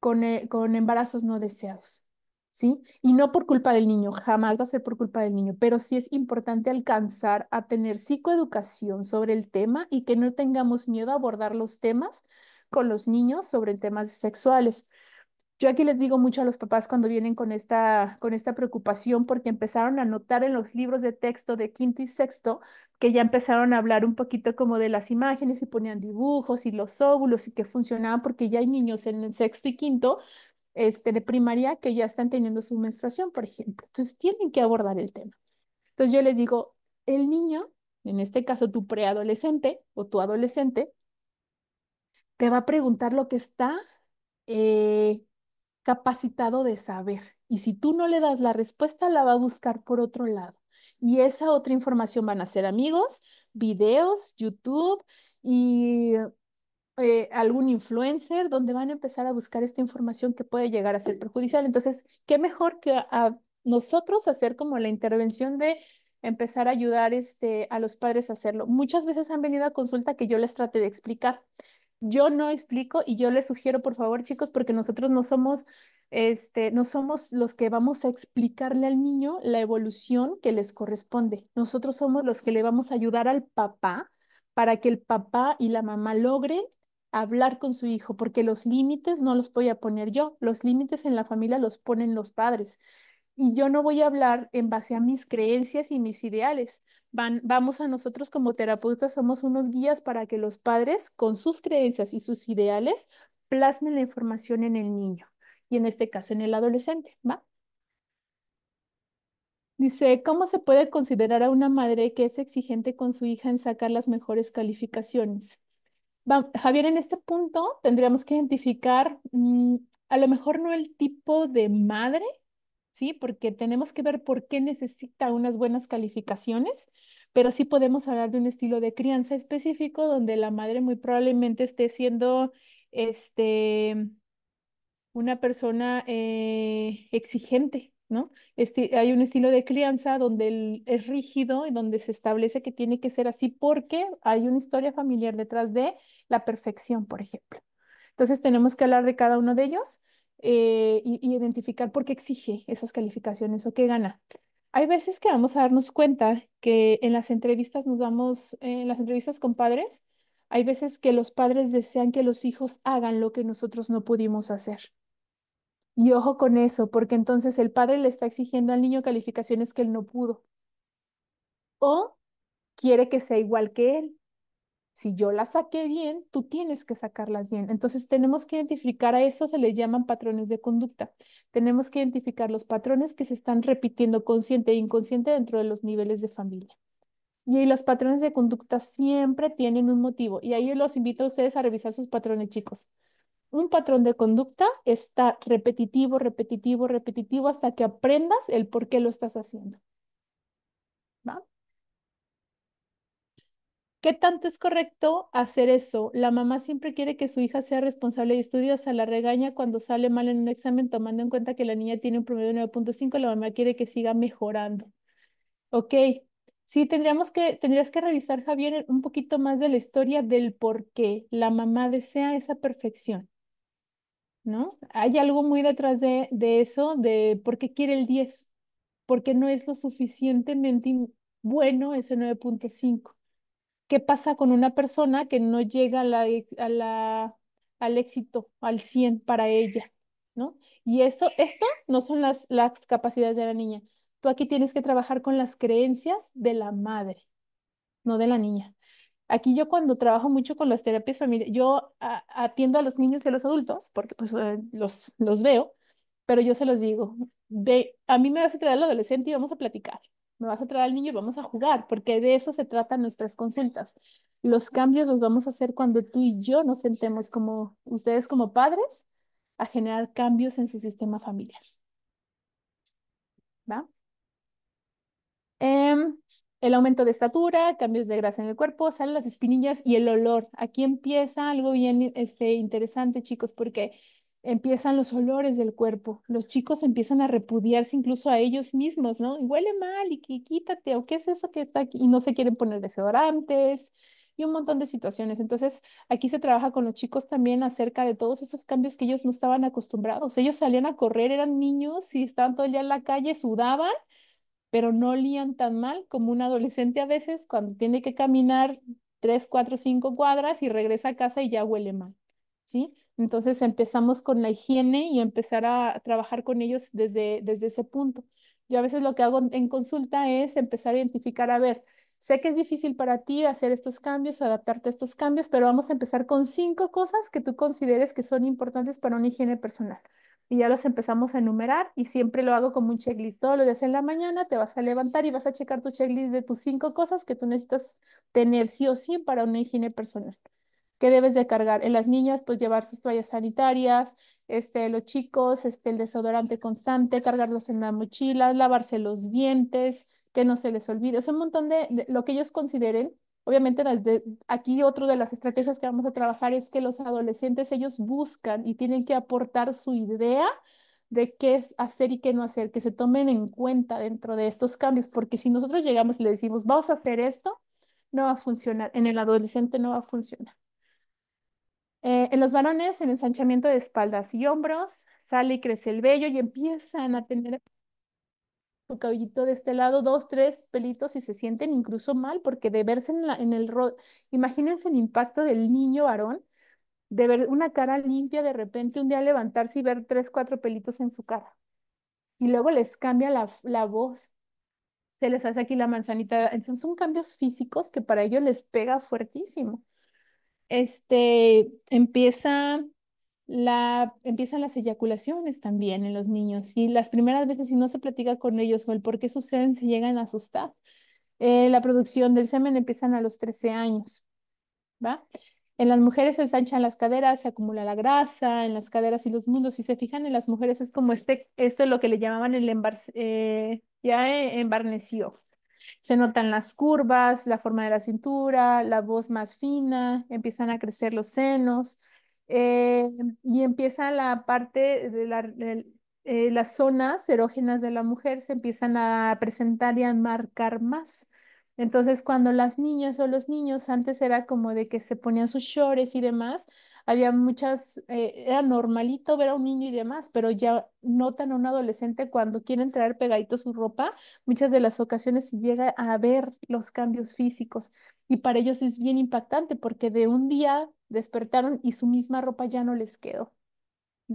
con, eh, con embarazos no deseados. ¿Sí? Y no por culpa del niño, jamás va a ser por culpa del niño, pero sí es importante alcanzar a tener psicoeducación sobre el tema y que no tengamos miedo a abordar los temas con los niños sobre temas sexuales. Yo aquí les digo mucho a los papás cuando vienen con esta, con esta preocupación porque empezaron a notar en los libros de texto de quinto y sexto que ya empezaron a hablar un poquito como de las imágenes y ponían dibujos y los óvulos y que funcionaban porque ya hay niños en el sexto y quinto este, de primaria que ya están teniendo su menstruación, por ejemplo. Entonces tienen que abordar el tema. Entonces yo les digo, el niño, en este caso tu preadolescente o tu adolescente, te va a preguntar lo que está eh, capacitado de saber. Y si tú no le das la respuesta, la va a buscar por otro lado. Y esa otra información van a ser amigos, videos, YouTube y eh, algún influencer donde van a empezar a buscar esta información que puede llegar a ser perjudicial. Entonces, qué mejor que a, nosotros hacer como la intervención de empezar a ayudar este, a los padres a hacerlo. Muchas veces han venido a consulta que yo les trate de explicar yo no explico y yo les sugiero, por favor, chicos, porque nosotros no somos, este, no somos los que vamos a explicarle al niño la evolución que les corresponde. Nosotros somos los que le vamos a ayudar al papá para que el papá y la mamá logren hablar con su hijo, porque los límites no los voy a poner yo, los límites en la familia los ponen los padres y yo no voy a hablar en base a mis creencias y mis ideales. Van, vamos a nosotros como terapeutas, somos unos guías para que los padres con sus creencias y sus ideales plasmen la información en el niño y en este caso en el adolescente, ¿va? Dice, ¿cómo se puede considerar a una madre que es exigente con su hija en sacar las mejores calificaciones? Javier, en este punto tendríamos que identificar mm, a lo mejor no el tipo de madre, ¿sí? Porque tenemos que ver por qué necesita unas buenas calificaciones, pero sí podemos hablar de un estilo de crianza específico donde la madre muy probablemente esté siendo este, una persona eh, exigente, ¿no? Este, hay un estilo de crianza donde es rígido y donde se establece que tiene que ser así porque hay una historia familiar detrás de la perfección, por ejemplo. Entonces tenemos que hablar de cada uno de ellos eh, y, identificar por qué exige esas calificaciones o qué gana hay veces que vamos a darnos cuenta que en las entrevistas nos damos, eh, en las entrevistas con padres, hay veces que los padres desean que los hijos hagan lo que nosotros no pudimos hacer. Y ojo con eso, porque entonces el padre le está exigiendo al niño calificaciones que él no pudo. O quiere que sea igual que él si yo las saqué bien, tú tienes que sacarlas bien. Entonces tenemos que identificar a eso, se le llaman patrones de conducta. Tenemos que identificar los patrones que se están repitiendo consciente e inconsciente dentro de los niveles de familia. Y ahí los patrones de conducta siempre tienen un motivo. Y ahí los invito a ustedes a revisar sus patrones, chicos. Un patrón de conducta está repetitivo, repetitivo, repetitivo hasta que aprendas el por qué lo estás haciendo. ¿Qué tanto es correcto hacer eso? La mamá siempre quiere que su hija sea responsable de estudios, a la regaña cuando sale mal en un examen, tomando en cuenta que la niña tiene un promedio de 9.5, la mamá quiere que siga mejorando. Ok, sí, tendríamos que, tendrías que revisar, Javier, un poquito más de la historia del por qué la mamá desea esa perfección. ¿No? Hay algo muy detrás de, de eso, de por qué quiere el 10, porque no es lo suficientemente bueno ese 9.5 ¿Qué pasa con una persona que no llega la, al éxito, al 100 para ella? ¿No? Y eso, esto no son las, las capacidades de la niña. Tú aquí tienes que trabajar con las creencias de la madre, no de la niña. Aquí yo cuando trabajo mucho con las terapias familiares, yo atiendo a los niños y a los adultos, porque pues eh, los, los veo, pero yo se los digo, ve, a mí me vas a traer al adolescente y vamos a platicar me vas a traer al niño y vamos a jugar, porque de eso se tratan nuestras consultas. Los cambios los vamos a hacer cuando tú y yo nos sentemos como ustedes como padres a generar cambios en su sistema familiar. ¿Va? Em, el aumento de estatura, cambios de grasa en el cuerpo, salen las espinillas y el olor. Aquí empieza algo bien este, interesante, chicos, porque empiezan los olores del cuerpo. Los chicos empiezan a repudiarse incluso a ellos mismos, ¿no? Y huele mal y quítate, o qué es eso que está aquí. Y no se quieren poner desodorantes y un montón de situaciones. Entonces, aquí se trabaja con los chicos también acerca de todos esos cambios que ellos no estaban acostumbrados. Ellos salían a correr, eran niños y estaban todo el en la calle, sudaban, pero no olían tan mal como un adolescente a veces cuando tiene que caminar tres, cuatro, cinco cuadras y regresa a casa y ya huele mal, ¿sí? Entonces empezamos con la higiene y empezar a trabajar con ellos desde, desde ese punto. Yo a veces lo que hago en consulta es empezar a identificar, a ver, sé que es difícil para ti hacer estos cambios, adaptarte a estos cambios, pero vamos a empezar con cinco cosas que tú consideres que son importantes para una higiene personal. Y ya las empezamos a enumerar y siempre lo hago como un checklist. Todos los días en la mañana te vas a levantar y vas a checar tu checklist de tus cinco cosas que tú necesitas tener sí o sí para una higiene personal que debes de cargar. En las niñas, pues llevar sus toallas sanitarias, este, los chicos, este, el desodorante constante, cargarlos en la mochila, lavarse los dientes, que no se les olvide. Es un montón de, lo que ellos consideren. Obviamente, aquí otro de las estrategias que vamos a trabajar es que los adolescentes, ellos buscan y tienen que aportar su idea de qué es hacer y qué no hacer, que se tomen en cuenta dentro de estos cambios, porque si nosotros llegamos y le decimos, vamos a hacer esto, no va a funcionar, en el adolescente no va a funcionar. Eh, en los varones, el ensanchamiento de espaldas y hombros, sale y crece el vello y empiezan a tener su cabellito de este lado, dos, tres pelitos y se sienten incluso mal porque de verse en, el rollo, imagínense el impacto del niño varón, de ver una cara limpia de repente un día levantarse y ver tres, cuatro pelitos en su cara. Y luego les cambia la, la voz, se les hace aquí la manzanita. Entonces son cambios físicos que para ellos les pega fuertísimo este, empieza la, empiezan las eyaculaciones también en los niños y las primeras veces si no se platica con ellos o el por qué suceden, se llegan a asustar. Eh, la producción del semen empiezan a los 13 años, ¿va? En las mujeres se ensanchan las caderas, se acumula la grasa en las caderas y los muslos. Si se fijan en las mujeres es como este, esto es lo que le llamaban el eh, ya eh, embarneció, se notan las curvas, la forma de la cintura, la voz más fina, empiezan a crecer los senos eh, y empieza la parte de eh, las zonas erógenas de la mujer se empiezan a presentar y a marcar más. Entonces, cuando las niñas o los niños antes era como de que se ponían sus shorts y demás, había muchas, eh, era normalito ver a un niño y demás, pero ya notan a un adolescente cuando quieren traer pegadito su ropa, muchas de las ocasiones se llega a ver los cambios físicos y para ellos es bien impactante porque de un día despertaron y su misma ropa ya no les quedó,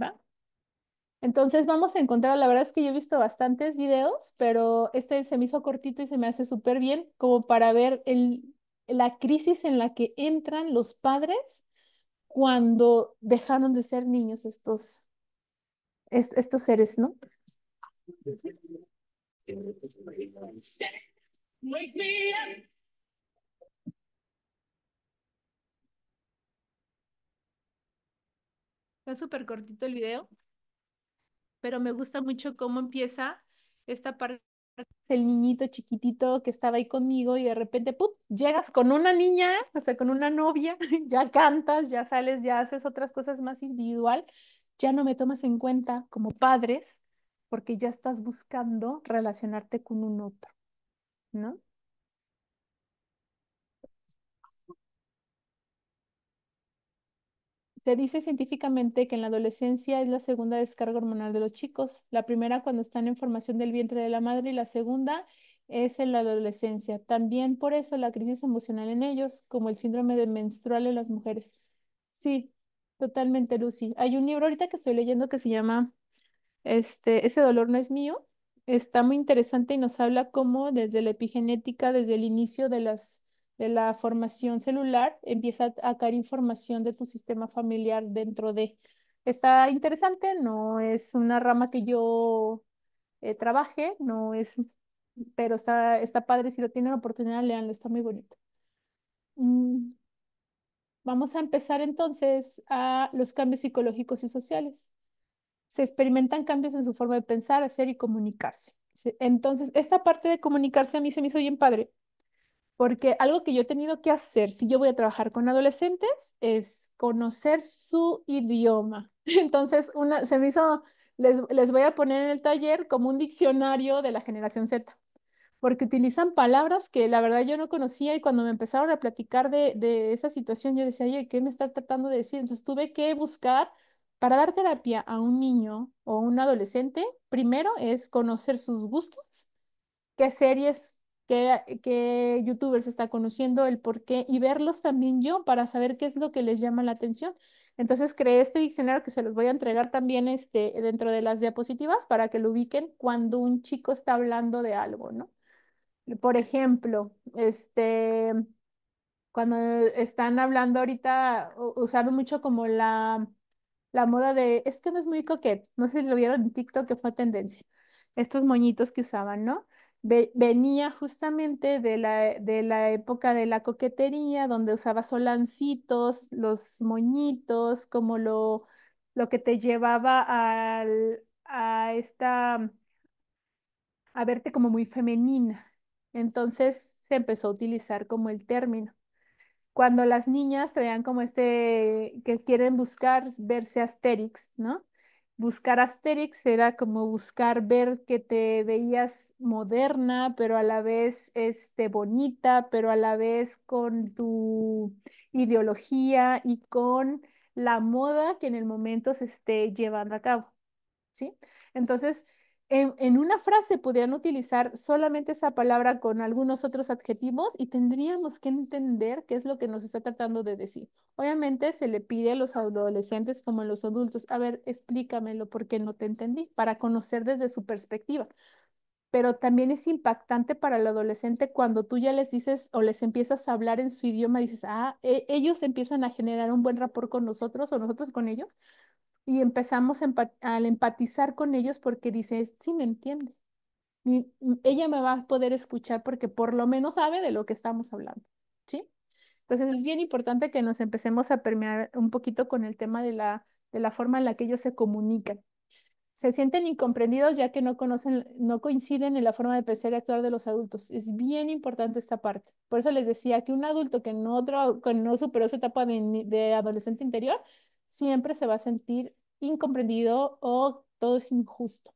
¿va? Entonces vamos a encontrar, la verdad es que yo he visto bastantes videos, pero este se me hizo cortito y se me hace súper bien como para ver el, la crisis en la que entran los padres cuando dejaron de ser niños estos, estos seres, ¿no? Está súper cortito el video, pero me gusta mucho cómo empieza esta parte del niñito chiquitito que estaba ahí conmigo y de repente, ¡pum! llegas con una niña, o sea, con una novia, ya cantas, ya sales, ya haces otras cosas más individual, ya no me tomas en cuenta como padres porque ya estás buscando relacionarte con un otro, ¿no? Se dice científicamente que en la adolescencia es la segunda descarga hormonal de los chicos, la primera cuando están en formación del vientre de la madre y la segunda es en la adolescencia. También por eso la crisis emocional en ellos, como el síndrome de menstrual en las mujeres. Sí, totalmente, Lucy. Hay un libro ahorita que estoy leyendo que se llama este, Ese dolor no es mío. Está muy interesante y nos habla cómo desde la epigenética, desde el inicio de, las, de la formación celular, empieza a caer información de tu sistema familiar dentro de... Está interesante, no es una rama que yo eh, trabaje, no es pero está, está padre, si lo tienen oportunidad, leanlo, está muy bonito. Mm, vamos a empezar entonces a los cambios psicológicos y sociales. Se experimentan cambios en su forma de pensar, hacer y comunicarse. Entonces, esta parte de comunicarse a mí se me hizo bien padre, porque algo que yo he tenido que hacer si yo voy a trabajar con adolescentes es conocer su idioma. Entonces, una, se me hizo, les, les voy a poner en el taller como un diccionario de la generación Z porque utilizan palabras que la verdad yo no conocía y cuando me empezaron a platicar de, esa situación, yo decía, oye, ¿qué me está tratando de decir? Entonces tuve que buscar para dar terapia a un niño o un adolescente, primero es conocer sus gustos, qué series, qué, youtubers está conociendo, el por qué, y verlos también yo para saber qué es lo que les llama la atención. Entonces creé este diccionario que se los voy a entregar también este, dentro de las diapositivas para que lo ubiquen cuando un chico está hablando de algo, ¿no? Por ejemplo, este, cuando están hablando ahorita, usaron mucho como la, la moda de, es que no es muy coquet, no sé si lo vieron en TikTok que fue tendencia, estos moñitos que usaban, ¿no? venía justamente de la, de la época de la coquetería, donde usaba solancitos, los moñitos, como lo, lo que te llevaba al, a esta, a verte como muy femenina, entonces se empezó a utilizar como el término. Cuando las niñas traían como este, que quieren buscar verse Asterix, ¿no? Buscar Asterix era como buscar ver que te veías moderna, pero a la vez este, bonita, pero a la vez con tu ideología y con la moda que en el momento se esté llevando a cabo, ¿sí? Entonces, en, una frase podrían utilizar solamente esa palabra con algunos otros adjetivos y tendríamos que entender qué es lo que nos está tratando de decir. Obviamente se le pide a los adolescentes como a los adultos, a ver, explícamelo porque no te entendí, para conocer desde su perspectiva. Pero también es impactante para el adolescente cuando tú ya les dices o les empiezas a hablar en su idioma, dices, ah, e, ellos empiezan a generar un buen rapport con nosotros o nosotros con ellos y empezamos a al empatizar con ellos porque dice, sí me entiende. Mi, mm, ella me va a poder escuchar porque por lo menos sabe de lo que estamos hablando, ¿sí? Entonces es bien importante que nos empecemos a permear un poquito con el tema de la, de la forma en la que ellos se comunican. Se sienten incomprendidos ya que no conocen, no coinciden en la forma de pensar y actuar de los adultos. Es bien importante esta parte. Por eso les decía que un adulto que no, no superó su etapa de, de adolescente interior siempre se va a sentir incomprendido o todo es injusto.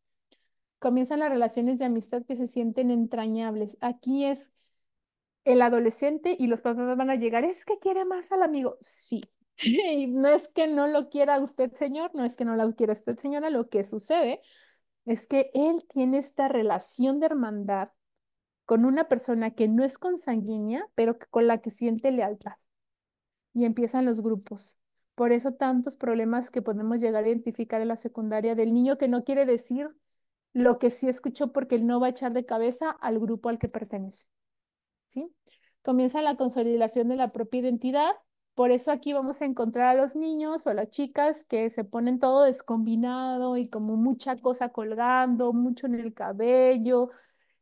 Comienzan las relaciones de amistad que se sienten entrañables. Aquí es el adolescente y los papás van a llegar, es que quiere más al amigo. Sí, no es que no lo quiera usted, señor, no es que no lo quiera usted, señora, lo que sucede es que él tiene esta relación de hermandad con una persona que no es consanguínea, pero con la que siente lealtad. Y empiezan los grupos. Por eso tantos problemas que podemos llegar a identificar en la secundaria del niño que no quiere decir lo que sí escuchó porque él no va a echar de cabeza al grupo al que pertenece. ¿Sí? Comienza la consolidación de la propia identidad. Por eso aquí vamos a encontrar a los niños o a las chicas que se ponen todo descombinado y como mucha cosa colgando, mucho en el cabello,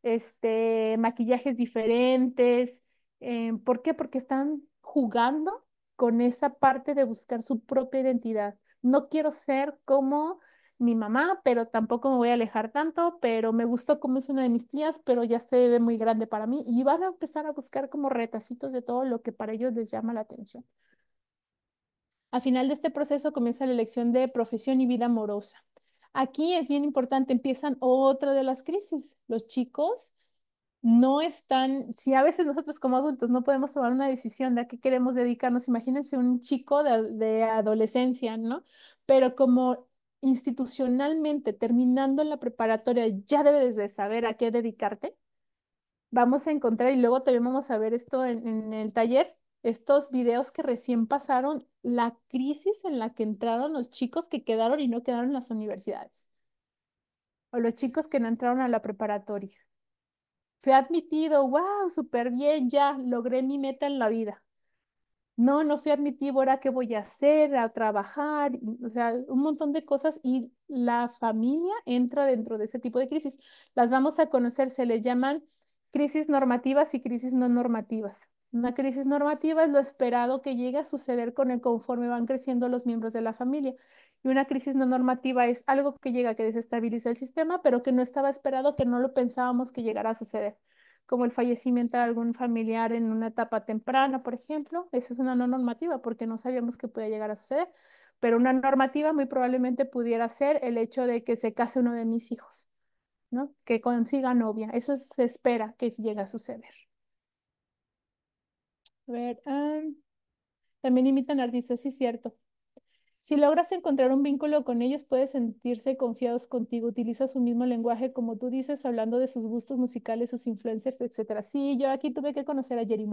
este, maquillajes diferentes. Eh, ¿Por qué? Porque están jugando con esa parte de buscar su propia identidad. No quiero ser como mi mamá, pero tampoco me voy a alejar tanto, pero me gustó como es una de mis tías, pero ya se ve muy grande para mí y van a empezar a buscar como retacitos de todo lo que para ellos les llama la atención. Al final de este proceso comienza la elección de profesión y vida amorosa. Aquí es bien importante, empiezan otra de las crisis. Los chicos no están, si a veces nosotros como adultos no podemos tomar una decisión de a qué queremos dedicarnos, imagínense un chico de, adolescencia, ¿no? Pero como institucionalmente, terminando la preparatoria, ya debes de saber a qué dedicarte, vamos a encontrar, y luego también vamos a ver esto en, en el taller, estos videos que recién pasaron, la crisis en la que entraron los chicos que quedaron y no quedaron en las universidades, o los chicos que no entraron a la preparatoria fui admitido, wow, súper bien, ya logré mi meta en la vida. No, no fui admitido, ahora qué voy a hacer, a trabajar, o sea, un montón de cosas y la familia entra dentro de ese tipo de crisis. Las vamos a conocer, se les llaman crisis normativas y crisis no normativas. Una crisis normativa es lo esperado que llega a suceder con el conforme van creciendo los miembros de la familia. Y una crisis no normativa es algo que llega que desestabiliza el sistema, pero que no estaba esperado, que no lo pensábamos que llegara a suceder, como el fallecimiento de algún familiar en una etapa temprana, por ejemplo. Esa es una no normativa porque no sabíamos que podía llegar a suceder, pero una normativa muy probablemente pudiera ser el hecho de que se case uno de mis hijos, ¿no? Que consiga novia. Eso se espera que llegue a suceder. A ver, ah, también imitan artistas, sí, cierto. Si logras encontrar un vínculo con ellos, puedes sentirse confiados contigo. Utiliza su mismo lenguaje, como tú dices, hablando de sus gustos musicales, sus influencers, etc. Sí, yo aquí tuve que conocer a Jerry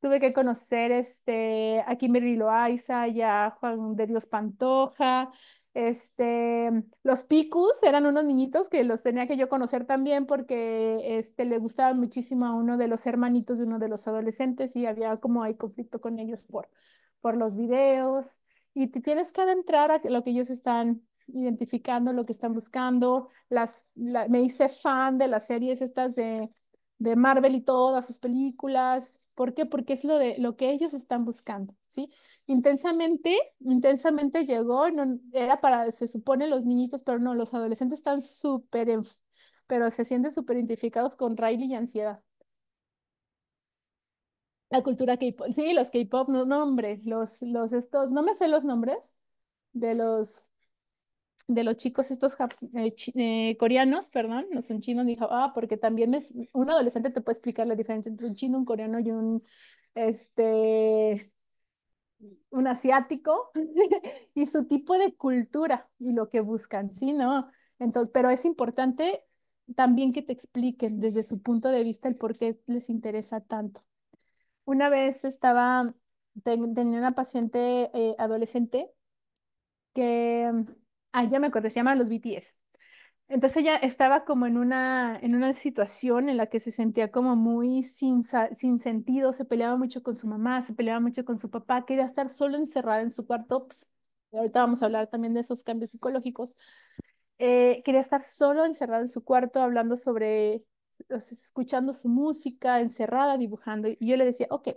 tuve que conocer este, a Kimberly Loaiza y a Juan de Dios Pantoja. Este, los Picus eran unos niñitos que los tenía que yo conocer también porque este, le gustaban muchísimo a uno de los hermanitos de uno de los adolescentes y había como hay conflicto con ellos por, por los videos y te tienes que adentrar a lo que ellos están identificando, lo que están buscando. Las, me hice fan de las series estas de, de Marvel y todas sus películas. ¿Por qué? Porque es lo, de, lo que ellos están buscando, ¿sí? Intensamente, intensamente llegó, no, era para, se supone, los niñitos, pero no, los adolescentes están súper, pero se sienten súper identificados con Riley y ansiedad. La cultura K-pop, sí, los K-pop, no, hombre, los, los estos, no me sé los nombres de los, de los chicos estos eh, eh, coreanos, perdón, no son chinos, dijo, ah, porque también es un adolescente te puede explicar la diferencia entre un chino, un coreano y un, este, un asiático y su tipo de cultura y lo que buscan, ¿sí? ¿No? Entonces, pero es importante también que te expliquen desde su punto de vista el por qué les interesa tanto. Una vez estaba, tenía una paciente eh, adolescente que, ah, ya me acordé, se llama los BTS. Entonces ella estaba como en una, en una situación en la que se sentía como muy sin, sin sentido, se peleaba mucho con su mamá, se peleaba mucho con su papá, quería estar solo encerrada en su cuarto. Pues, ahorita vamos a hablar también de esos cambios psicológicos. Eh, quería estar solo encerrada en su cuarto hablando sobre escuchando su música, encerrada, dibujando. Y yo le decía, ok,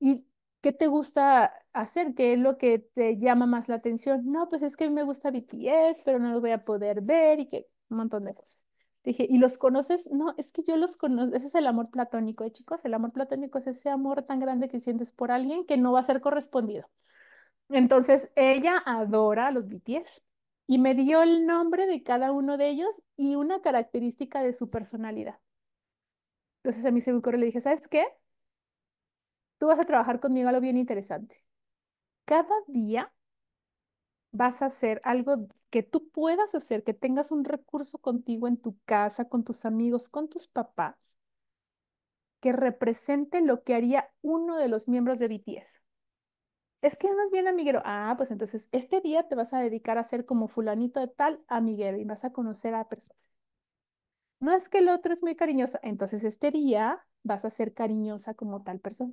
¿y qué te gusta hacer? ¿Qué es lo que te llama más la atención? No, pues es que me gusta BTS, pero no los voy a poder ver y que un montón de cosas. Dije, ¿y los conoces? No, es que yo los conozco. Ese es el amor platónico, de eh, chicos. El amor platónico es ese amor tan grande que sientes por alguien que no va a ser correspondido. Entonces, ella adora a los BTS y me dio el nombre de cada uno de ellos y una característica de su personalidad. Entonces a mi y le dije, ¿sabes qué? Tú vas a trabajar conmigo algo bien interesante. Cada día vas a hacer algo que tú puedas hacer, que tengas un recurso contigo en tu casa, con tus amigos, con tus papás, que represente lo que haría uno de los miembros de BTS. Es que no es bien amiguero. Ah, pues entonces este día te vas a dedicar a ser como fulanito de tal amiguero y vas a conocer a la persona. No es que el otro es muy cariñoso, entonces este día vas a ser cariñosa como tal persona.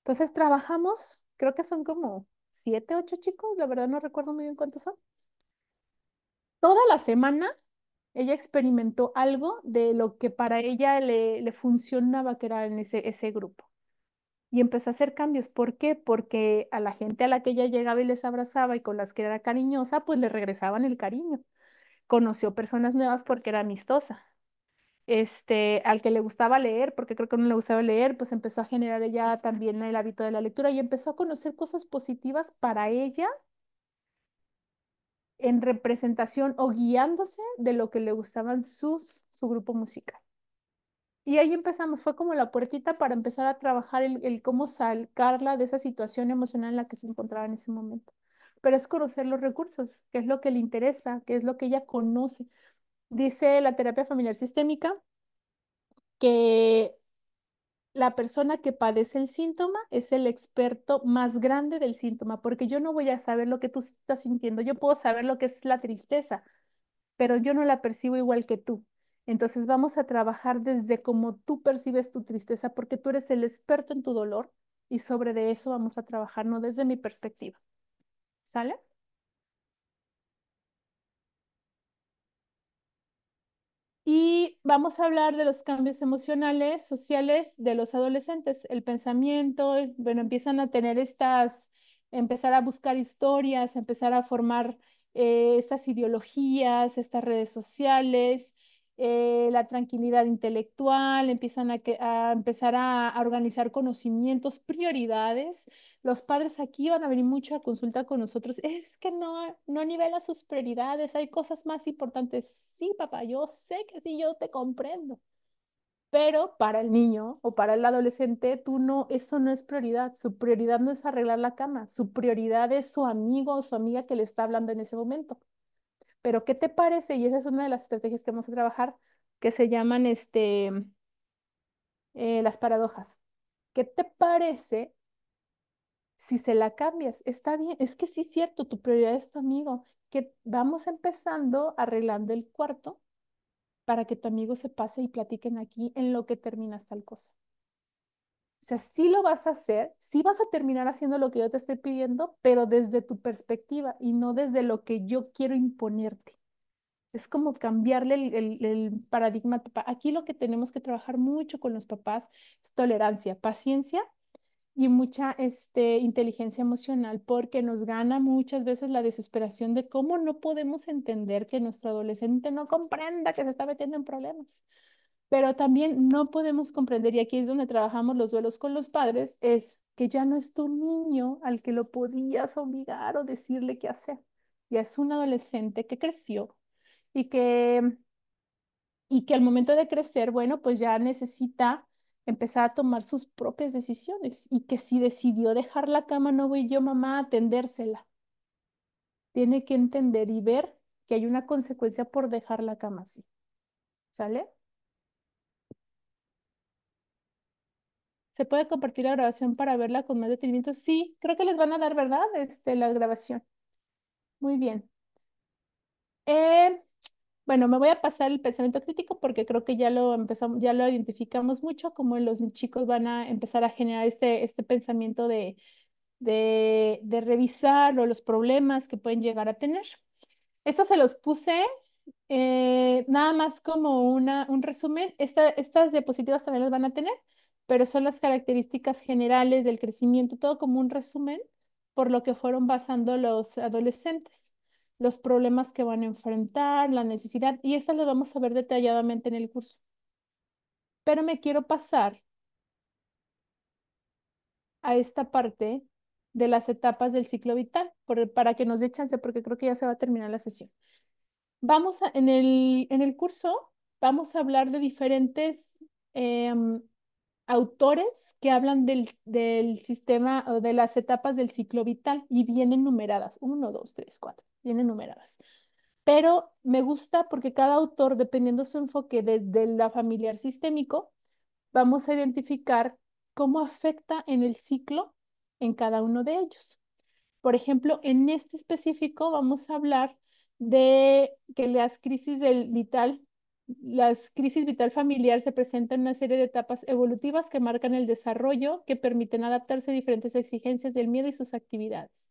Entonces trabajamos, creo que son como siete, ocho chicos, la verdad no recuerdo muy bien cuántos son. Toda la semana ella experimentó algo de lo que para ella le, funcionaba que era en ese, ese grupo y empezó a hacer cambios. ¿Por qué? Porque a la gente a la que ella llegaba y les abrazaba y con las que era cariñosa, pues le regresaban el cariño. Conoció personas nuevas porque era amistosa. Este, al que le gustaba leer, porque creo que no le gustaba leer, pues empezó a generar ella también el hábito de la lectura y empezó a conocer cosas positivas para ella en representación o guiándose de lo que le gustaban sus, su grupo musical. Y ahí empezamos, fue como la puertita para empezar a trabajar el, el cómo sacarla de esa situación emocional en la que se encontraba en ese momento. Pero es conocer los recursos, qué es lo que le interesa, qué es lo que ella conoce. Dice la terapia familiar sistémica que la persona que padece el síntoma es el experto más grande del síntoma, porque yo no voy a saber lo que tú estás sintiendo, yo puedo saber lo que es la tristeza, pero yo no la percibo igual que tú. Entonces vamos a trabajar desde cómo tú percibes tu tristeza, porque tú eres el experto en tu dolor y sobre de eso vamos a trabajar, no desde mi perspectiva. ¿Sale? Y vamos a hablar de los cambios emocionales, sociales de los adolescentes, el pensamiento, bueno, empiezan a tener estas, empezar a buscar historias, empezar a formar eh, estas ideologías, estas redes sociales, eh, la tranquilidad intelectual, empiezan a, empezar a, organizar conocimientos, prioridades. Los padres aquí van a venir mucho a consulta con nosotros. Es que no, no nivela sus prioridades, hay cosas más importantes. Sí, papá, yo sé que sí, yo te comprendo. Pero para el niño o para el adolescente, tú no, eso no es prioridad. Su prioridad no es arreglar la cama, su prioridad es su amigo o su amiga que le está hablando en ese momento. Pero, ¿qué te parece? Y esa es una de las estrategias que vamos a trabajar, que se llaman este, eh, las paradojas. ¿Qué te parece si se la cambias? Está bien, es que sí es cierto, tu prioridad es tu amigo, que vamos empezando arreglando el cuarto para que tu amigo se pase y platiquen aquí en lo que terminas tal cosa. O sea, sí lo vas a hacer, sí vas a terminar haciendo lo que yo te estoy pidiendo, pero desde tu perspectiva y no desde lo que yo quiero imponerte. Es como cambiarle el, paradigma Aquí lo que tenemos que trabajar mucho con los papás es tolerancia, paciencia y mucha este, inteligencia emocional, porque nos gana muchas veces la desesperación de cómo no podemos entender que nuestro adolescente no comprenda que se está metiendo en problemas. Pero también no podemos comprender, y aquí es donde trabajamos los duelos con los padres, es que ya no es tu niño al que lo podías obligar o decirle qué hacer. Ya es un adolescente que creció y que, y que al momento de crecer, bueno, pues ya necesita empezar a tomar sus propias decisiones y que si decidió dejar la cama, no voy yo, mamá, a atendérsela. Tiene que entender y ver que hay una consecuencia por dejar la cama así. ¿Sale? ¿Se puede compartir la grabación para verla con más detenimiento? Sí, creo que les van a dar, ¿verdad? Este, la grabación. Muy bien. Eh, bueno, me voy a pasar el pensamiento crítico porque creo que ya lo empezamos, ya lo identificamos mucho, como los chicos van a empezar a generar este, este pensamiento de, de, revisar los problemas que pueden llegar a tener. Esto se los puse eh, nada más como una, un resumen. Esta, estas diapositivas también las van a tener pero son las características generales del crecimiento, todo como un resumen por lo que fueron basando los adolescentes, los problemas que van a enfrentar, la necesidad, y estas lo vamos a ver detalladamente en el curso. Pero me quiero pasar a esta parte de las etapas del ciclo vital, para que nos dé chance, porque creo que ya se va a terminar la sesión. Vamos en, el, en el curso, vamos a hablar de diferentes em, autores que hablan del, sistema o de las etapas del ciclo vital y vienen numeradas, uno, dos, tres, cuatro, vienen numeradas. Pero me gusta porque cada autor, dependiendo su enfoque desde de la familiar sistémico, vamos a identificar cómo afecta en el ciclo en cada uno de ellos. Por ejemplo, en este específico vamos a hablar de que las crisis del vital las crisis vital familiar se presentan en una serie de etapas evolutivas que marcan el desarrollo, que permiten adaptarse a diferentes exigencias del miedo y sus actividades.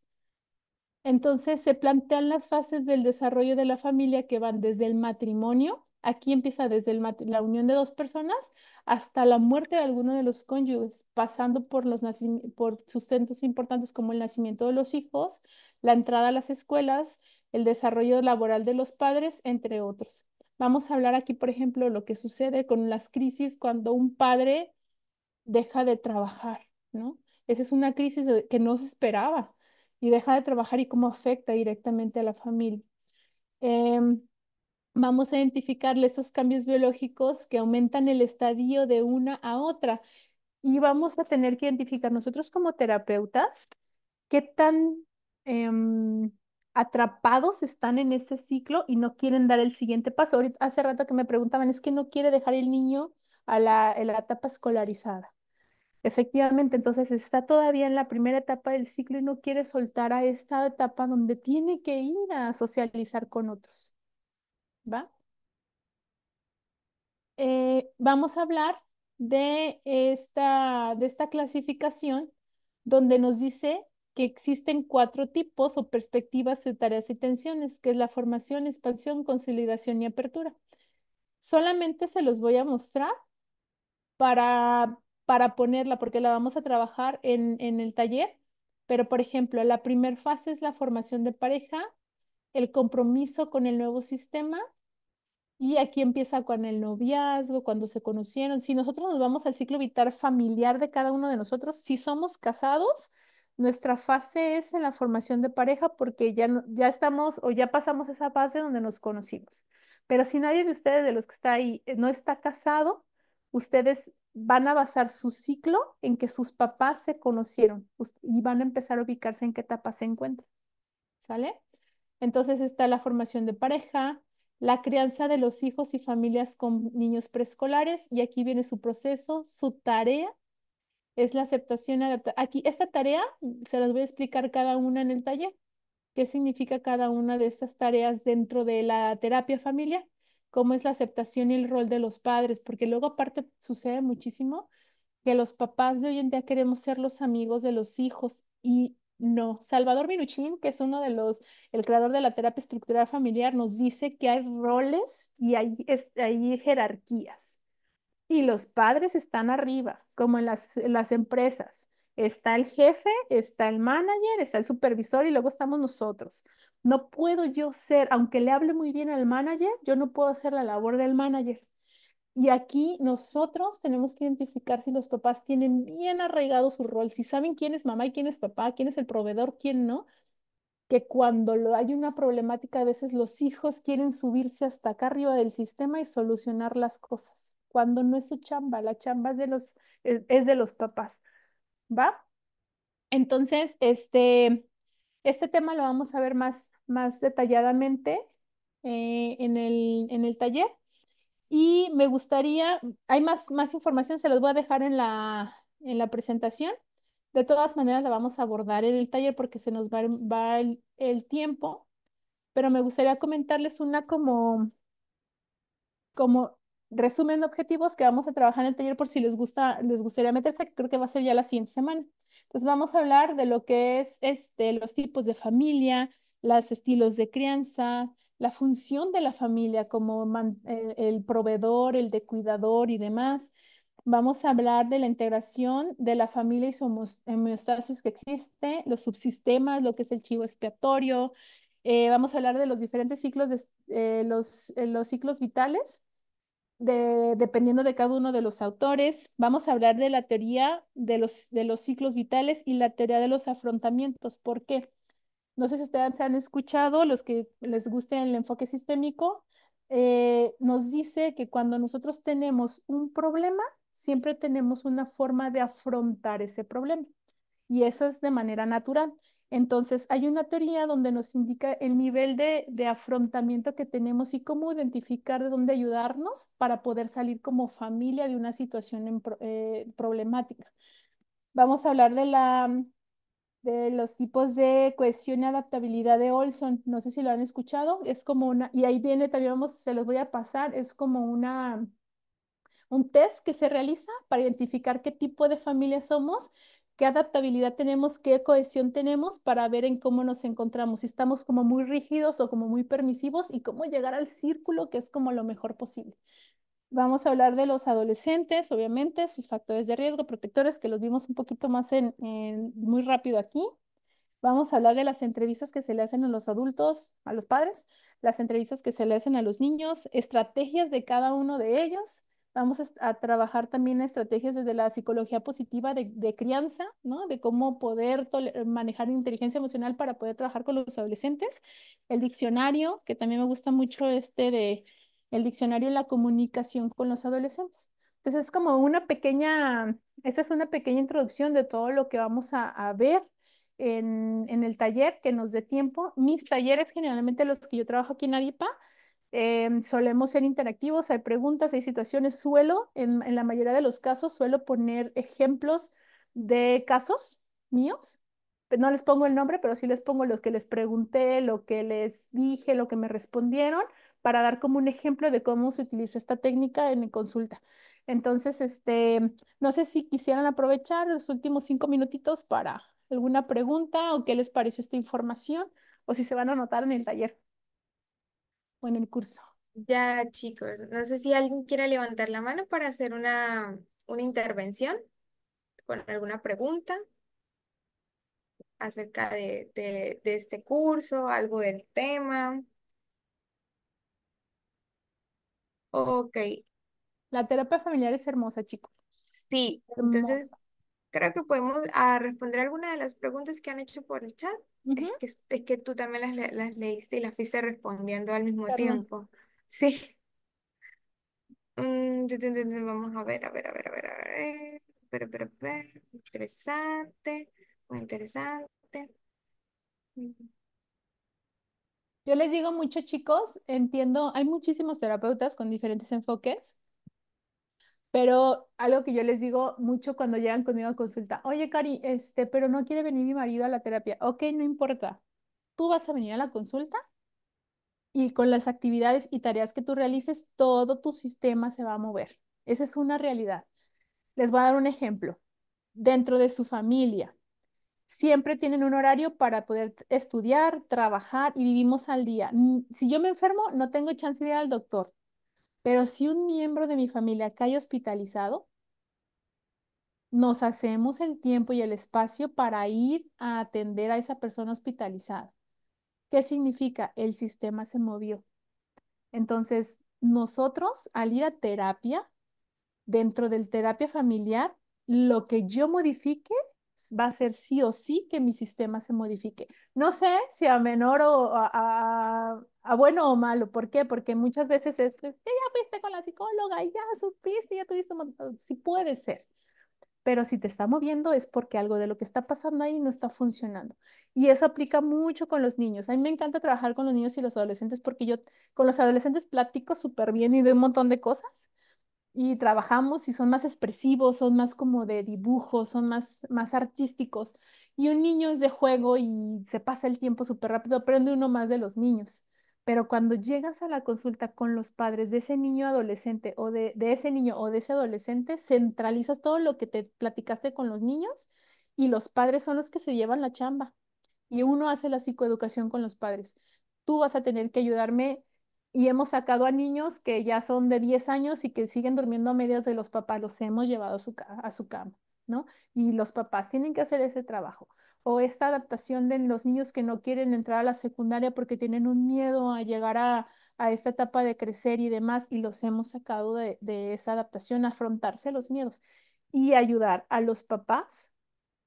Entonces se plantean las fases del desarrollo de la familia que van desde el matrimonio, aquí empieza desde la unión de dos personas, hasta la muerte de alguno de los cónyuges, pasando por, por sustentos importantes como el nacimiento de los hijos, la entrada a las escuelas, el desarrollo laboral de los padres, entre otros. Vamos a hablar aquí, por ejemplo, lo que sucede con las crisis cuando un padre deja de trabajar, ¿no? Esa es una crisis que no se esperaba y deja de trabajar y cómo afecta directamente a la familia. Em, vamos a identificarle esos cambios biológicos que aumentan el estadio de una a otra y vamos a tener que identificar nosotros como terapeutas qué tan... Em, atrapados están en ese ciclo y no quieren dar el siguiente paso. Ahorita, hace rato que me preguntaban, es que no quiere dejar el niño a la, etapa escolarizada. Efectivamente, entonces está todavía en la primera etapa del ciclo y no quiere soltar a esta etapa donde tiene que ir a socializar con otros. Eh, vamos a hablar de esta, de esta clasificación donde nos dice que existen cuatro tipos o perspectivas de tareas y tensiones, que es la formación, expansión, consolidación y apertura. Solamente se los voy a mostrar para, para ponerla, porque la vamos a trabajar en, en el taller, pero por ejemplo, la primera fase es la formación de pareja, el compromiso con el nuevo sistema, y aquí empieza con el noviazgo, cuando se conocieron. Si nosotros nos vamos al ciclo vital familiar de cada uno de nosotros, si somos casados, nuestra fase es en la formación de pareja porque ya, ya estamos o ya pasamos esa fase donde nos conocimos. Pero si nadie de ustedes, de los que está ahí, eh, no está casado, ustedes van a basar su ciclo en que sus papás se conocieron y van a empezar a ubicarse en qué etapa se encuentran. ¿Sale? Entonces está la formación de pareja, la crianza de los hijos y familias con niños preescolares, y aquí viene su proceso, su tarea es la aceptación adaptada. Aquí, esta tarea mm, se las voy a explicar cada una en el taller. ¿Qué significa cada una de estas tareas dentro de la terapia familiar? ¿Cómo es la aceptación y el rol de los padres? Porque luego aparte sucede muchísimo que los papás de hoy en día queremos ser los amigos de los hijos y no. Salvador Minuchín, que es uno de los, el creador de la terapia estructural familiar, nos dice que hay roles y hay, hay jerarquías y los padres están arriba, como en las, empresas. Está el jefe, está el manager, está el supervisor y luego estamos nosotros. No puedo yo ser, aunque le hable muy bien al manager, yo no puedo hacer la labor del manager. Y aquí nosotros tenemos que identificar si los papás tienen bien arraigado su rol, si saben quién es mamá y quién es papá, quién es el proveedor, quién no, que cuando hay una problemática a veces los hijos quieren subirse hasta acá arriba del sistema y solucionar las cosas cuando no es su chamba, la chamba es de los, es de los papás, ¿va? Entonces, este, este tema lo vamos a ver más, más detalladamente eh, en, el, en el taller. Y me gustaría, hay más, más información, se los voy a dejar en la, en la presentación. De todas maneras, la vamos a abordar en el taller porque se nos va, el, el, tiempo, pero me gustaría comentarles una como, como resumen de objetivos que vamos a trabajar en el taller por si les gusta, les gustaría meterse, creo que va a ser ya la siguiente semana. Entonces vamos a hablar de lo que es este, los tipos de familia, los estilos de crianza, la función de la familia como eh, el, proveedor, el de cuidador y demás. Vamos a hablar de la integración de la familia y su homeostasis que existe, los subsistemas, lo que es el chivo expiatorio. Eh, vamos a hablar de los diferentes ciclos, eh, los, los ciclos vitales dependiendo de cada uno de los autores, vamos a hablar de la teoría de los, ciclos vitales y la teoría de los afrontamientos. ¿Por qué? No sé si ustedes han escuchado, los que les guste el enfoque sistémico, eh, nos dice que cuando nosotros tenemos un problema, siempre tenemos una forma de afrontar ese problema. Y eso es de manera natural. Entonces, hay una teoría donde nos indica el nivel de, afrontamiento que tenemos y cómo identificar de dónde ayudarnos para poder salir como familia de una situación eh, problemática. Vamos a hablar de, la, de los tipos de cohesión y adaptabilidad de Olson. No sé si lo han escuchado. Es como una, y ahí viene también, vamos, se los voy a pasar, es como una, un test que se realiza para identificar qué tipo de familia somos qué adaptabilidad tenemos, qué cohesión tenemos para ver en cómo nos encontramos, si estamos como muy rígidos o como muy permisivos y cómo llegar al círculo que es como lo mejor posible. Vamos a hablar de los adolescentes, obviamente, sus factores de riesgo, protectores, que los vimos un poquito más en muy rápido aquí. Vamos a hablar de las entrevistas que se le hacen a los adultos, a los padres, las entrevistas que se le hacen a los niños, estrategias de cada uno de ellos, Vamos a, trabajar también estrategias desde la psicología positiva de, crianza, De cómo poder manejar inteligencia emocional para poder trabajar con los adolescentes. El diccionario, que también me gusta mucho este de el diccionario de la comunicación con los adolescentes. Entonces es como una pequeña, esta es una pequeña introducción de todo lo que vamos a, ver en, en, el taller que nos dé tiempo. Mis talleres, generalmente los que yo trabajo aquí en Adipa, Em, solemos ser interactivos, hay preguntas, hay situaciones. Suelo, en, la mayoría de los casos, suelo poner ejemplos de casos míos. No les pongo el nombre, pero sí les pongo los que les pregunté, lo que les dije, lo que me respondieron, para dar como un ejemplo de cómo se utiliza esta técnica en mi consulta. Entonces, este, no sé si quisieran aprovechar los últimos cinco minutitos para alguna pregunta o qué les pareció esta información o si se van a anotar en el taller en el curso. Ya, chicos, no sé si alguien quiere levantar la mano para hacer una, una intervención con alguna pregunta acerca de, de, este curso, algo del tema. Ok. La terapia familiar es hermosa, chicos. Sí, entonces creo que podemos ah, responder algunas de las preguntas que han hecho por el chat. es, que, tú también las, leíste y las fuiste respondiendo al mismo tiempo. Sí. Mm, vamos a ver, a ver, a ver, a ver, a ver. Pero, pero, pero, interesante, muy interesante. Yo les digo mucho, chicos, entiendo, hay muchísimos terapeutas con diferentes enfoques pero algo que yo les digo mucho cuando llegan conmigo a consulta, oye, Cari, este, pero no quiere venir mi marido a la terapia. Ok, no importa. Tú vas a venir a la consulta y con las actividades y tareas que tú realices, todo tu sistema se va a mover. Esa es una realidad. Les voy a dar un ejemplo. Dentro de su familia, siempre tienen un horario para poder estudiar, trabajar y vivimos al día. Si yo me enfermo, no tengo chance de ir al doctor. Pero si un miembro de mi familia cae hospitalizado, nos hacemos el tiempo y el espacio para ir a atender a esa persona hospitalizada. ¿Qué significa? El sistema se movió. Entonces, nosotros al ir a terapia, dentro del terapia familiar, lo que yo modifique va a ser sí o sí que mi sistema se modifique. No sé si a menor o a, bueno o malo, ¿por qué? Porque muchas veces es, que ya fuiste con la psicóloga y ya supiste, ya tuviste, sí puede ser, pero si te está moviendo es porque algo de lo que está pasando ahí no está funcionando. Y eso aplica mucho con los niños. A mí me encanta trabajar con los niños y los adolescentes porque yo con los adolescentes platico súper bien y doy un montón de cosas y trabajamos y son más expresivos, son más como de dibujo, son más, más artísticos. Y un niño es de juego y se pasa el tiempo súper rápido, aprende uno más de los niños. Pero cuando llegas a la consulta con los padres de ese niño adolescente o de, de ese niño o de ese adolescente, centralizas todo lo que te platicaste con los niños y los padres son los que se llevan la chamba. Y uno hace la psicoeducación con los padres. Tú vas a tener que ayudarme y hemos sacado a niños que ya son de 10 años y que siguen durmiendo a medias de los papás, los hemos llevado a su, cama, ¿no? Y los papás tienen que hacer ese trabajo. O esta adaptación de los niños que no quieren entrar a la secundaria porque tienen un miedo a llegar a, esta etapa de crecer y demás, y los hemos sacado de, de esa adaptación, afrontarse a los miedos y ayudar a los papás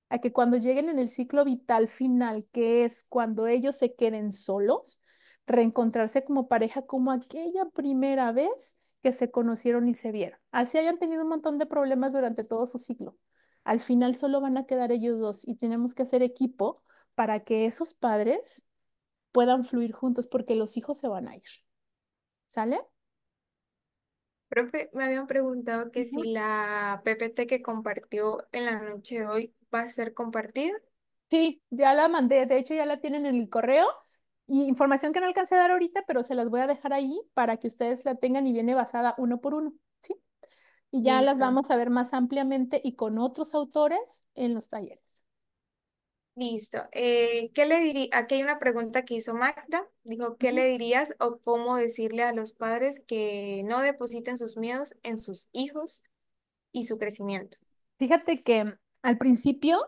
a que cuando lleguen en el ciclo vital final, que es cuando ellos se queden solos, reencontrarse como pareja como aquella primera vez que se conocieron y se vieron. Así hayan tenido un montón de problemas durante todo su ciclo. Al final solo van a quedar ellos dos y tenemos que hacer equipo para que esos padres puedan fluir juntos porque los hijos se van a ir. ¿Sale? Profe, me habían preguntado que si la PPT que compartió en la noche de hoy va a ser compartida. Sí, ya la mandé, de hecho ya la tienen en el correo y información que no alcancé a dar ahorita, pero se las voy a dejar ahí para que ustedes la tengan y viene basada uno por uno, ¿sí? Y ya las vamos a ver más ampliamente y con otros autores en los talleres. Listo. Eh, ¿qué le diría? Aquí hay una pregunta que hizo Magda. Dijo, ¿qué le dirías o cómo decirle a los padres que no depositen sus miedos en sus hijos y su crecimiento? Fíjate que al principio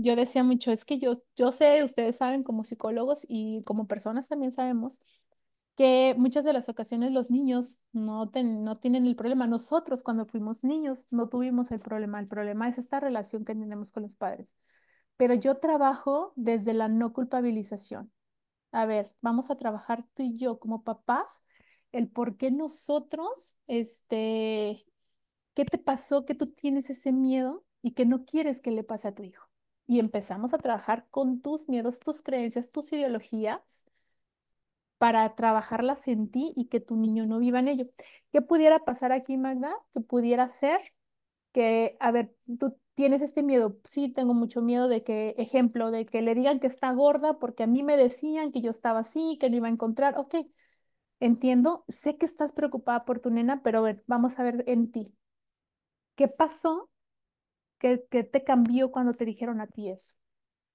yo decía mucho, es que yo, yo sé, ustedes saben como psicólogos y como personas también sabemos que muchas de las ocasiones los niños no, no tienen el problema. Nosotros cuando fuimos niños no tuvimos el problema. El problema es esta relación que tenemos con los padres. Pero yo trabajo desde la no culpabilización. A ver, vamos a trabajar tú y yo como papás el por qué nosotros, este, ¿qué te pasó que tú tienes ese miedo y que no quieres que le pase a tu hijo? y empezamos a trabajar con tus miedos, tus creencias, tus ideologías para trabajarlas en ti y que tu niño no viva en ello. ¿Qué pudiera pasar aquí, Magda? ¿Qué pudiera ser que, a ver, tú tienes este miedo, sí, tengo mucho miedo de que, ejemplo, de que le digan que está gorda porque a mí me decían que yo estaba así, que no iba a encontrar, ok, entiendo, sé que estás preocupada por tu nena, pero a ver, vamos a ver en ti. ¿Qué pasó ¿Qué, te cambió cuando te dijeron a ti eso?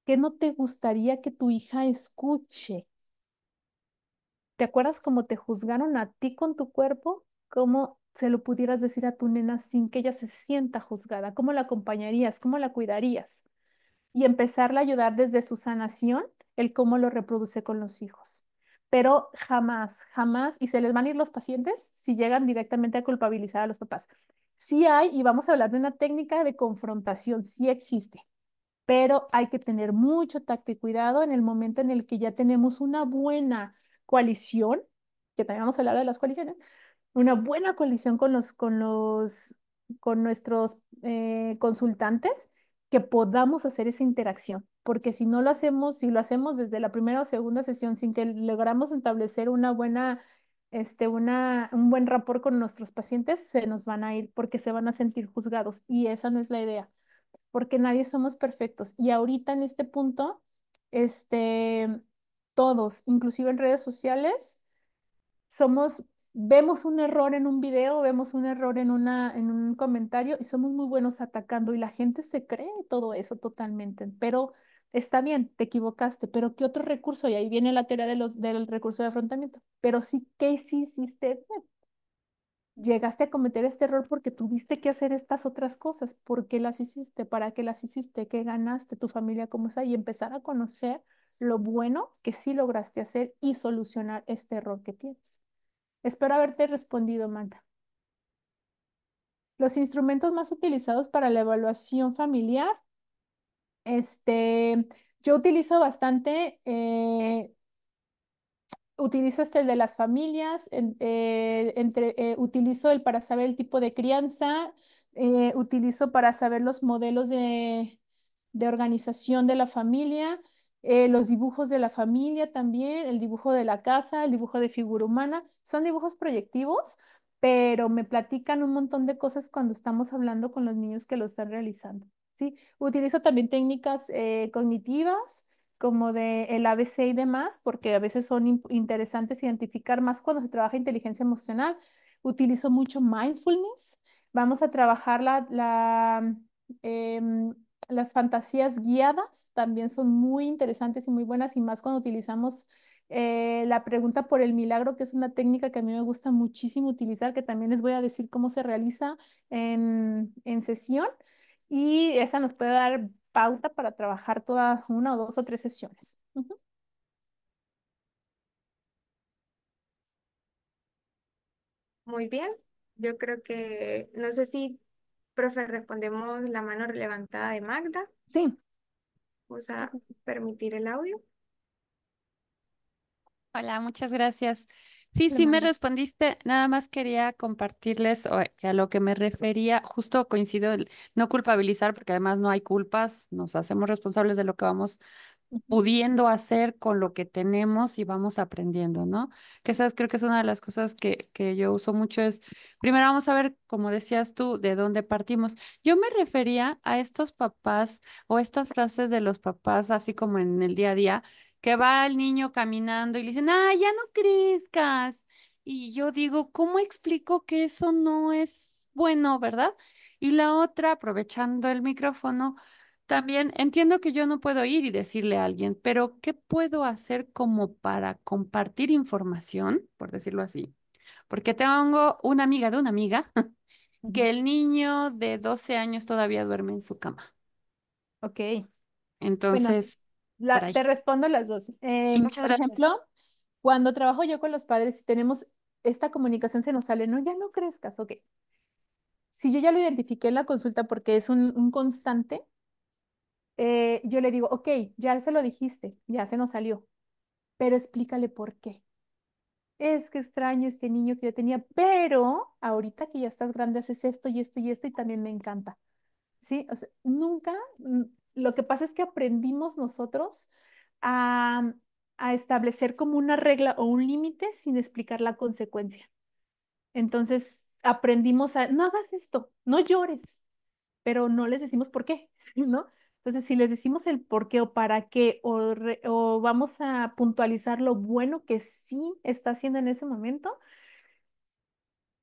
¿Qué no te gustaría que tu hija escuche? ¿Te acuerdas cómo te juzgaron a ti con tu cuerpo? ¿Cómo se lo pudieras decir a tu nena sin que ella se sienta juzgada? ¿Cómo la acompañarías? ¿Cómo la cuidarías? Y empezarla a ayudar desde su sanación, el cómo lo reproduce con los hijos pero jamás, jamás, y se les van a ir los pacientes si llegan directamente a culpabilizar a los papás. Sí hay, y vamos a hablar de una técnica de confrontación, sí existe, pero hay que tener mucho tacto y cuidado en el momento en el que ya tenemos una buena coalición, que también vamos a hablar de las coaliciones, una buena coalición con los, con los, con nuestros eh, consultantes, que podamos hacer esa interacción, porque si no lo hacemos, si lo hacemos desde la primera o segunda sesión sin que logramos establecer una buena este, una, un buen rapport con nuestros pacientes, se nos van a ir porque se van a sentir juzgados y esa no es la idea, porque nadie somos perfectos. Y ahorita en este punto, este, todos, inclusive en redes sociales, somos, vemos un error en un video, vemos un error en, una, en un comentario y somos muy buenos atacando y la gente se cree todo eso totalmente, pero está bien, te equivocaste, pero ¿qué otro recurso? Y ahí viene la teoría de los, del recurso de afrontamiento. Pero sí, ¿qué sí hiciste? Llegaste a cometer este error porque tuviste que hacer estas otras cosas. ¿Por qué las hiciste? ¿Para qué las hiciste? ¿Qué ganaste? ¿Tu familia cómo está? Y empezar a conocer lo bueno que sí lograste hacer y solucionar este error que tienes. Espero haberte respondido, Magda. Los instrumentos más utilizados para la evaluación familiar este, yo utilizo bastante, eh, utilizo este el de las familias, eh, entre, eh, utilizo el para saber el tipo de crianza, utilizo para saber los modelos de organización de la familia, los dibujos de la familia también, el dibujo de la casa, el dibujo de figura humana. Son dibujos proyectivos, pero me platican un montón de cosas cuando estamos hablando con los niños que lo están realizando. ¿sí? Utilizo también técnicas eh, cognitivas como de el ABC y demás, porque a veces son interesantes identificar más cuando se trabaja inteligencia emocional. Utilizo mucho mindfulness. Vamos a trabajar em, las fantasías guiadas, también son muy interesantes y muy buenas, y más cuando utilizamos eh, la pregunta por el milagro, que es una técnica que a mí me gusta muchísimo utilizar, que también les voy a decir cómo se realiza en sesión y esa nos puede dar pauta para trabajar todas una o dos o tres sesiones. Muy bien, yo creo que, no sé si, profe, respondemos la mano levantada de Magda. Sí. Vamos a permitir el audio. Hola, muchas gracias. Sí, sí me respondiste. Nada más quería compartirles a lo que me refería. Justo coincido, el no culpabilizar, porque además no hay culpas. Nos hacemos responsables de lo que vamos pudiendo hacer con lo que tenemos y vamos aprendiendo, ¿no? Quizás creo que es una de las cosas que, que yo uso mucho es, primero vamos a ver, como decías tú, de dónde partimos. Yo me refería a estos papás o estas frases de los papás, así como en el día a día, que va el niño caminando y le dicen, ah, ya no crezcas. Y yo digo, ¿cómo explico que eso no es bueno, verdad? Y la otra, aprovechando el micrófono, también entiendo que yo no puedo ir y decirle a alguien, pero ¿qué puedo hacer como para compartir información, por decirlo así? Porque tengo una amiga de una amiga que el niño de 12 años todavía duerme en su cama. Ok. Entonces, te respondo las dos. Em, por ejemplo, cuando trabajo yo con los padres y tenemos esta comunicación, se nos sale, no, ya no crezcas, ok. Si yo ya lo identifiqué en la consulta porque es un, constante, eh, yo le digo, ok, ya se lo dijiste, ya se nos salió, pero explícale por qué. Es que extraño este niño que yo tenía, pero ahorita que ya estás grande haces esto y esto y esto y también me encanta. ¿Sí? O sea, nunca mm, lo que pasa es que aprendimos nosotros a, establecer como una regla o un límite sin explicar la consecuencia. Entonces aprendimos a, no hagas esto, no llores, pero no les decimos por qué, ¿no? Entonces, si les decimos el por qué o para qué, o vamos a puntualizar lo bueno que sí está haciendo en ese momento,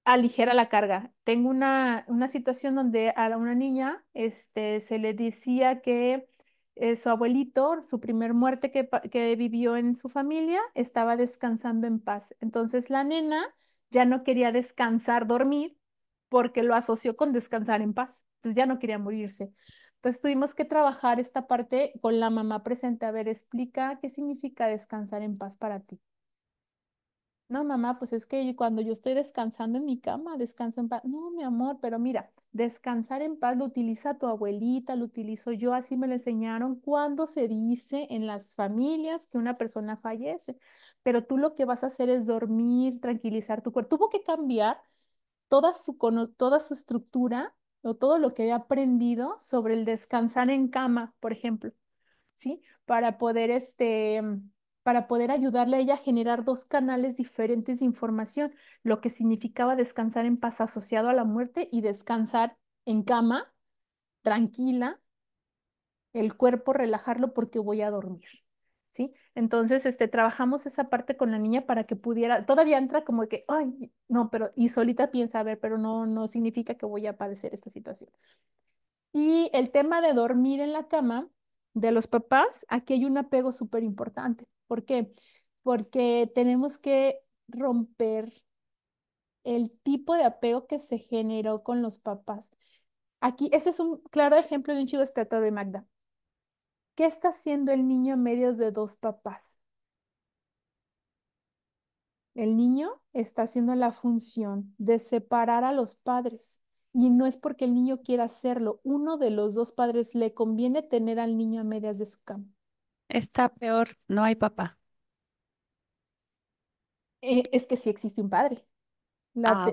aligera la carga. Tengo una, una, situación donde a una niña este, se le decía que eh, su abuelito, su primer muerte que, que, vivió en su familia, estaba descansando en paz. Entonces la nena ya no quería descansar, dormir, porque lo asoció con descansar en paz. Entonces ya no quería morirse. Entonces tuvimos que trabajar esta parte con la mamá presente. A ver, explica qué significa descansar en paz para ti. No, mamá, pues es que cuando yo estoy descansando en mi cama, descanso en paz. No, mi amor, pero mira, descansar en paz lo utiliza tu abuelita, lo utilizo yo, así me lo enseñaron cuando se dice en las familias que una persona fallece. Pero tú lo que vas a hacer es dormir, tranquilizar tu cuerpo. Tuvo que cambiar toda su, toda su estructura o todo lo que había aprendido sobre el descansar en cama, por ejemplo, ¿sí? Para poder este para poder ayudarle a ella a generar dos canales diferentes de información, lo que significaba descansar en paz asociado a la muerte y descansar en cama, tranquila, el cuerpo relajarlo porque voy a dormir. ¿Sí? Entonces, este, trabajamos esa parte con la niña para que pudiera, todavía entra como que, ay, no, pero, y solita piensa, a ver, pero no, no significa que voy a padecer esta situación. Y el tema de dormir en la cama de los papás, aquí hay un apego súper importante. ¿Por qué? Porque tenemos que romper el tipo de apego que se generó con los papás. Aquí, ese es un claro ejemplo de un chivo de Magda. ¿Qué está haciendo el niño en medio de dos papás? El niño está haciendo la función de separar a los padres. Y no es porque el niño quiera hacerlo. Uno de los dos padres le conviene tener al niño a medias de su campo. Está peor, no hay papá. Eh, es que sí existe un padre. La,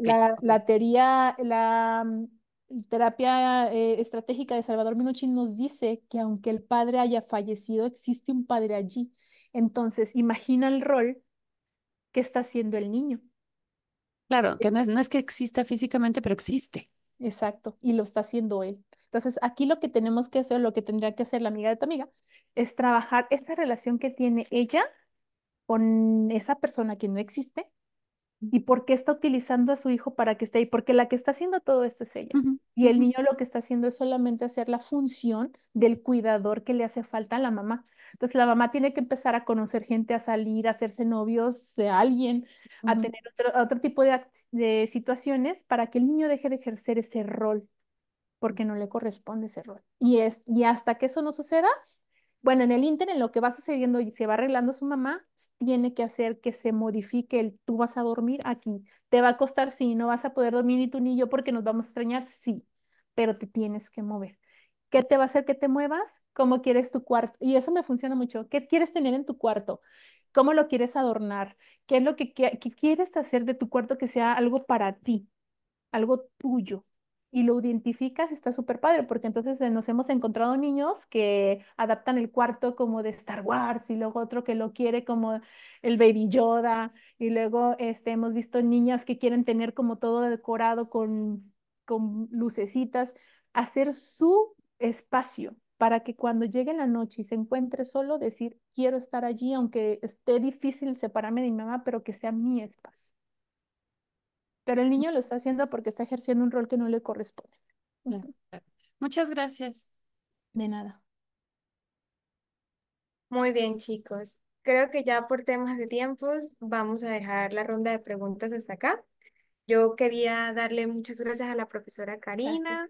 ah, teoría, la mm, terapia eh, estratégica de Salvador Minuchin nos dice que aunque el padre haya fallecido, existe un padre allí. Entonces, imagina el rol que está haciendo el niño. Claro, eh, que no es, no es que exista físicamente, pero existe. Exacto, y lo está haciendo él. Entonces, aquí lo que tenemos que hacer, lo que tendría que hacer la amiga de tu amiga, es trabajar esta relación que tiene ella con esa persona que no existe y por qué está utilizando a su hijo para que esté ahí, porque la que está haciendo todo esto es ella. Y el niño lo que está haciendo es solamente hacer la función del cuidador que le hace falta a la mamá. Entonces la mamá tiene que empezar a conocer gente, a salir, a hacerse novios de alguien, a tener otro, otro tipo de, de situaciones para que el niño deje de ejercer ese rol porque no le corresponde ese rol. Y, es, y hasta que eso no suceda, bueno, en el internet, en lo que va sucediendo y se va arreglando su mamá, tiene que hacer que se modifique el tú vas a dormir aquí, te va a costar, sí, no vas a poder dormir ni tú ni yo porque nos vamos a extrañar, sí, pero te tienes que mover. ¿Qué te va a hacer que te muevas? ¿Cómo quieres tu cuarto? Y eso me funciona mucho. ¿Qué quieres tener en tu cuarto? ¿Cómo lo quieres adornar? ¿Qué es lo que quieres hacer de tu cuarto que sea algo para ti, algo tuyo? y lo identificas, está súper padre, porque entonces eh, nos hemos encontrado niños que adaptan el cuarto como de Star Wars y luego otro que lo quiere como el Baby Yoda y luego este, hemos visto niñas que quieren tener como todo decorado con, con lucecitas, hacer su espacio para que cuando llegue la noche y se encuentre solo decir, quiero estar allí, aunque esté difícil separarme de mi mamá, pero que sea mi espacio pero el niño lo está haciendo porque está ejerciendo un rol que no le corresponde. Muchas gracias. De nada. Muy bien, chicos. Creo que ya por temas de tiempos vamos a dejar la ronda de preguntas hasta acá. Yo quería darle muchas gracias a la profesora Karina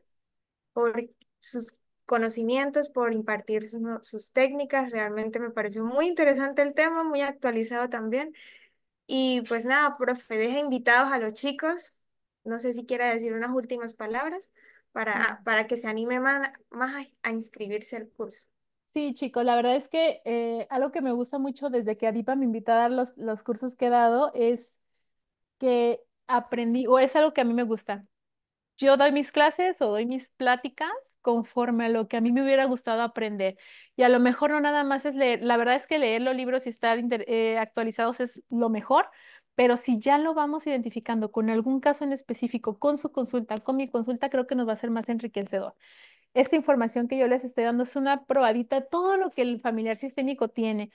por sus conocimientos, por impartir sus técnicas. Realmente me pareció muy interesante el tema, muy actualizado también. Y pues nada, profe, deja invitados a los chicos. No sé si quiera decir unas últimas palabras mm. para, para que se anime más, más a, inscribirse al curso. Sí, chicos, la verdad es que eh, algo que me gusta mucho desde que Adipa me invitó a dar los, los cursos que he dado es que aprendí, o es algo que a mí me gusta, yo doy mis clases o doy mis pláticas conforme a lo que a mí me hubiera gustado aprender. Y a lo mejor no nada más es leer, la verdad es que leer los libros y estar eh, actualizados es lo mejor, pero si ya lo vamos identificando con algún caso en específico, con su consulta, con mi consulta, creo que nos va a ser más enriquecedor. Esta información que yo les estoy dando es una probadita de todo lo que el familiar sistémico tiene.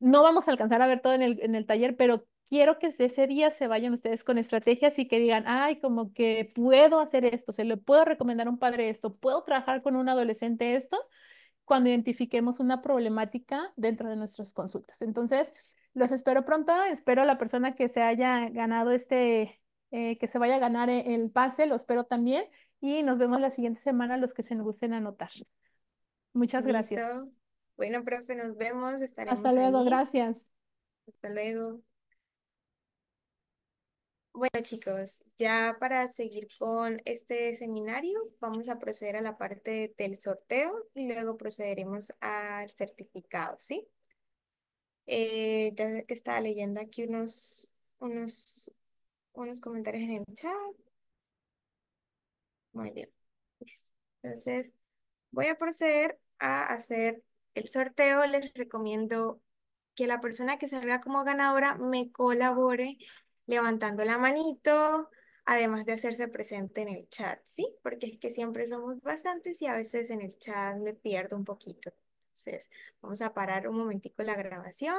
No vamos a alcanzar a ver todo el, en el taller, pero quiero que ese día se vayan ustedes con estrategias y que digan, ay, como que puedo hacer esto, se le puedo recomendar a un padre esto, puedo trabajar con un adolescente esto, cuando identifiquemos una problemática dentro de nuestras consultas. Entonces, los espero pronto, espero a la persona que se haya ganado este, eh, que se vaya a ganar e-, el pase, lo espero también y nos vemos la siguiente semana los que se nos gusten anotar. Muchas gracias. Bueno, profe, nos vemos. Estaremos Hasta luego, gracias. Hasta luego. Bueno, chicos, ya para seguir con este seminario, vamos a proceder a la parte del sorteo y luego procederemos al certificado, ¿sí? Eh, ya que estaba leyendo aquí unos, unos, unos comentarios en el chat. Muy bien. Entonces, voy a proceder a hacer el sorteo. Les recomiendo que la persona que salga como ganadora me colabore levantando la manito, además de hacerse presente en el chat, ¿sí? Porque es que siempre somos bastantes y a veces en el chat me pierdo un poquito. Entonces, vamos a parar un momentico la grabación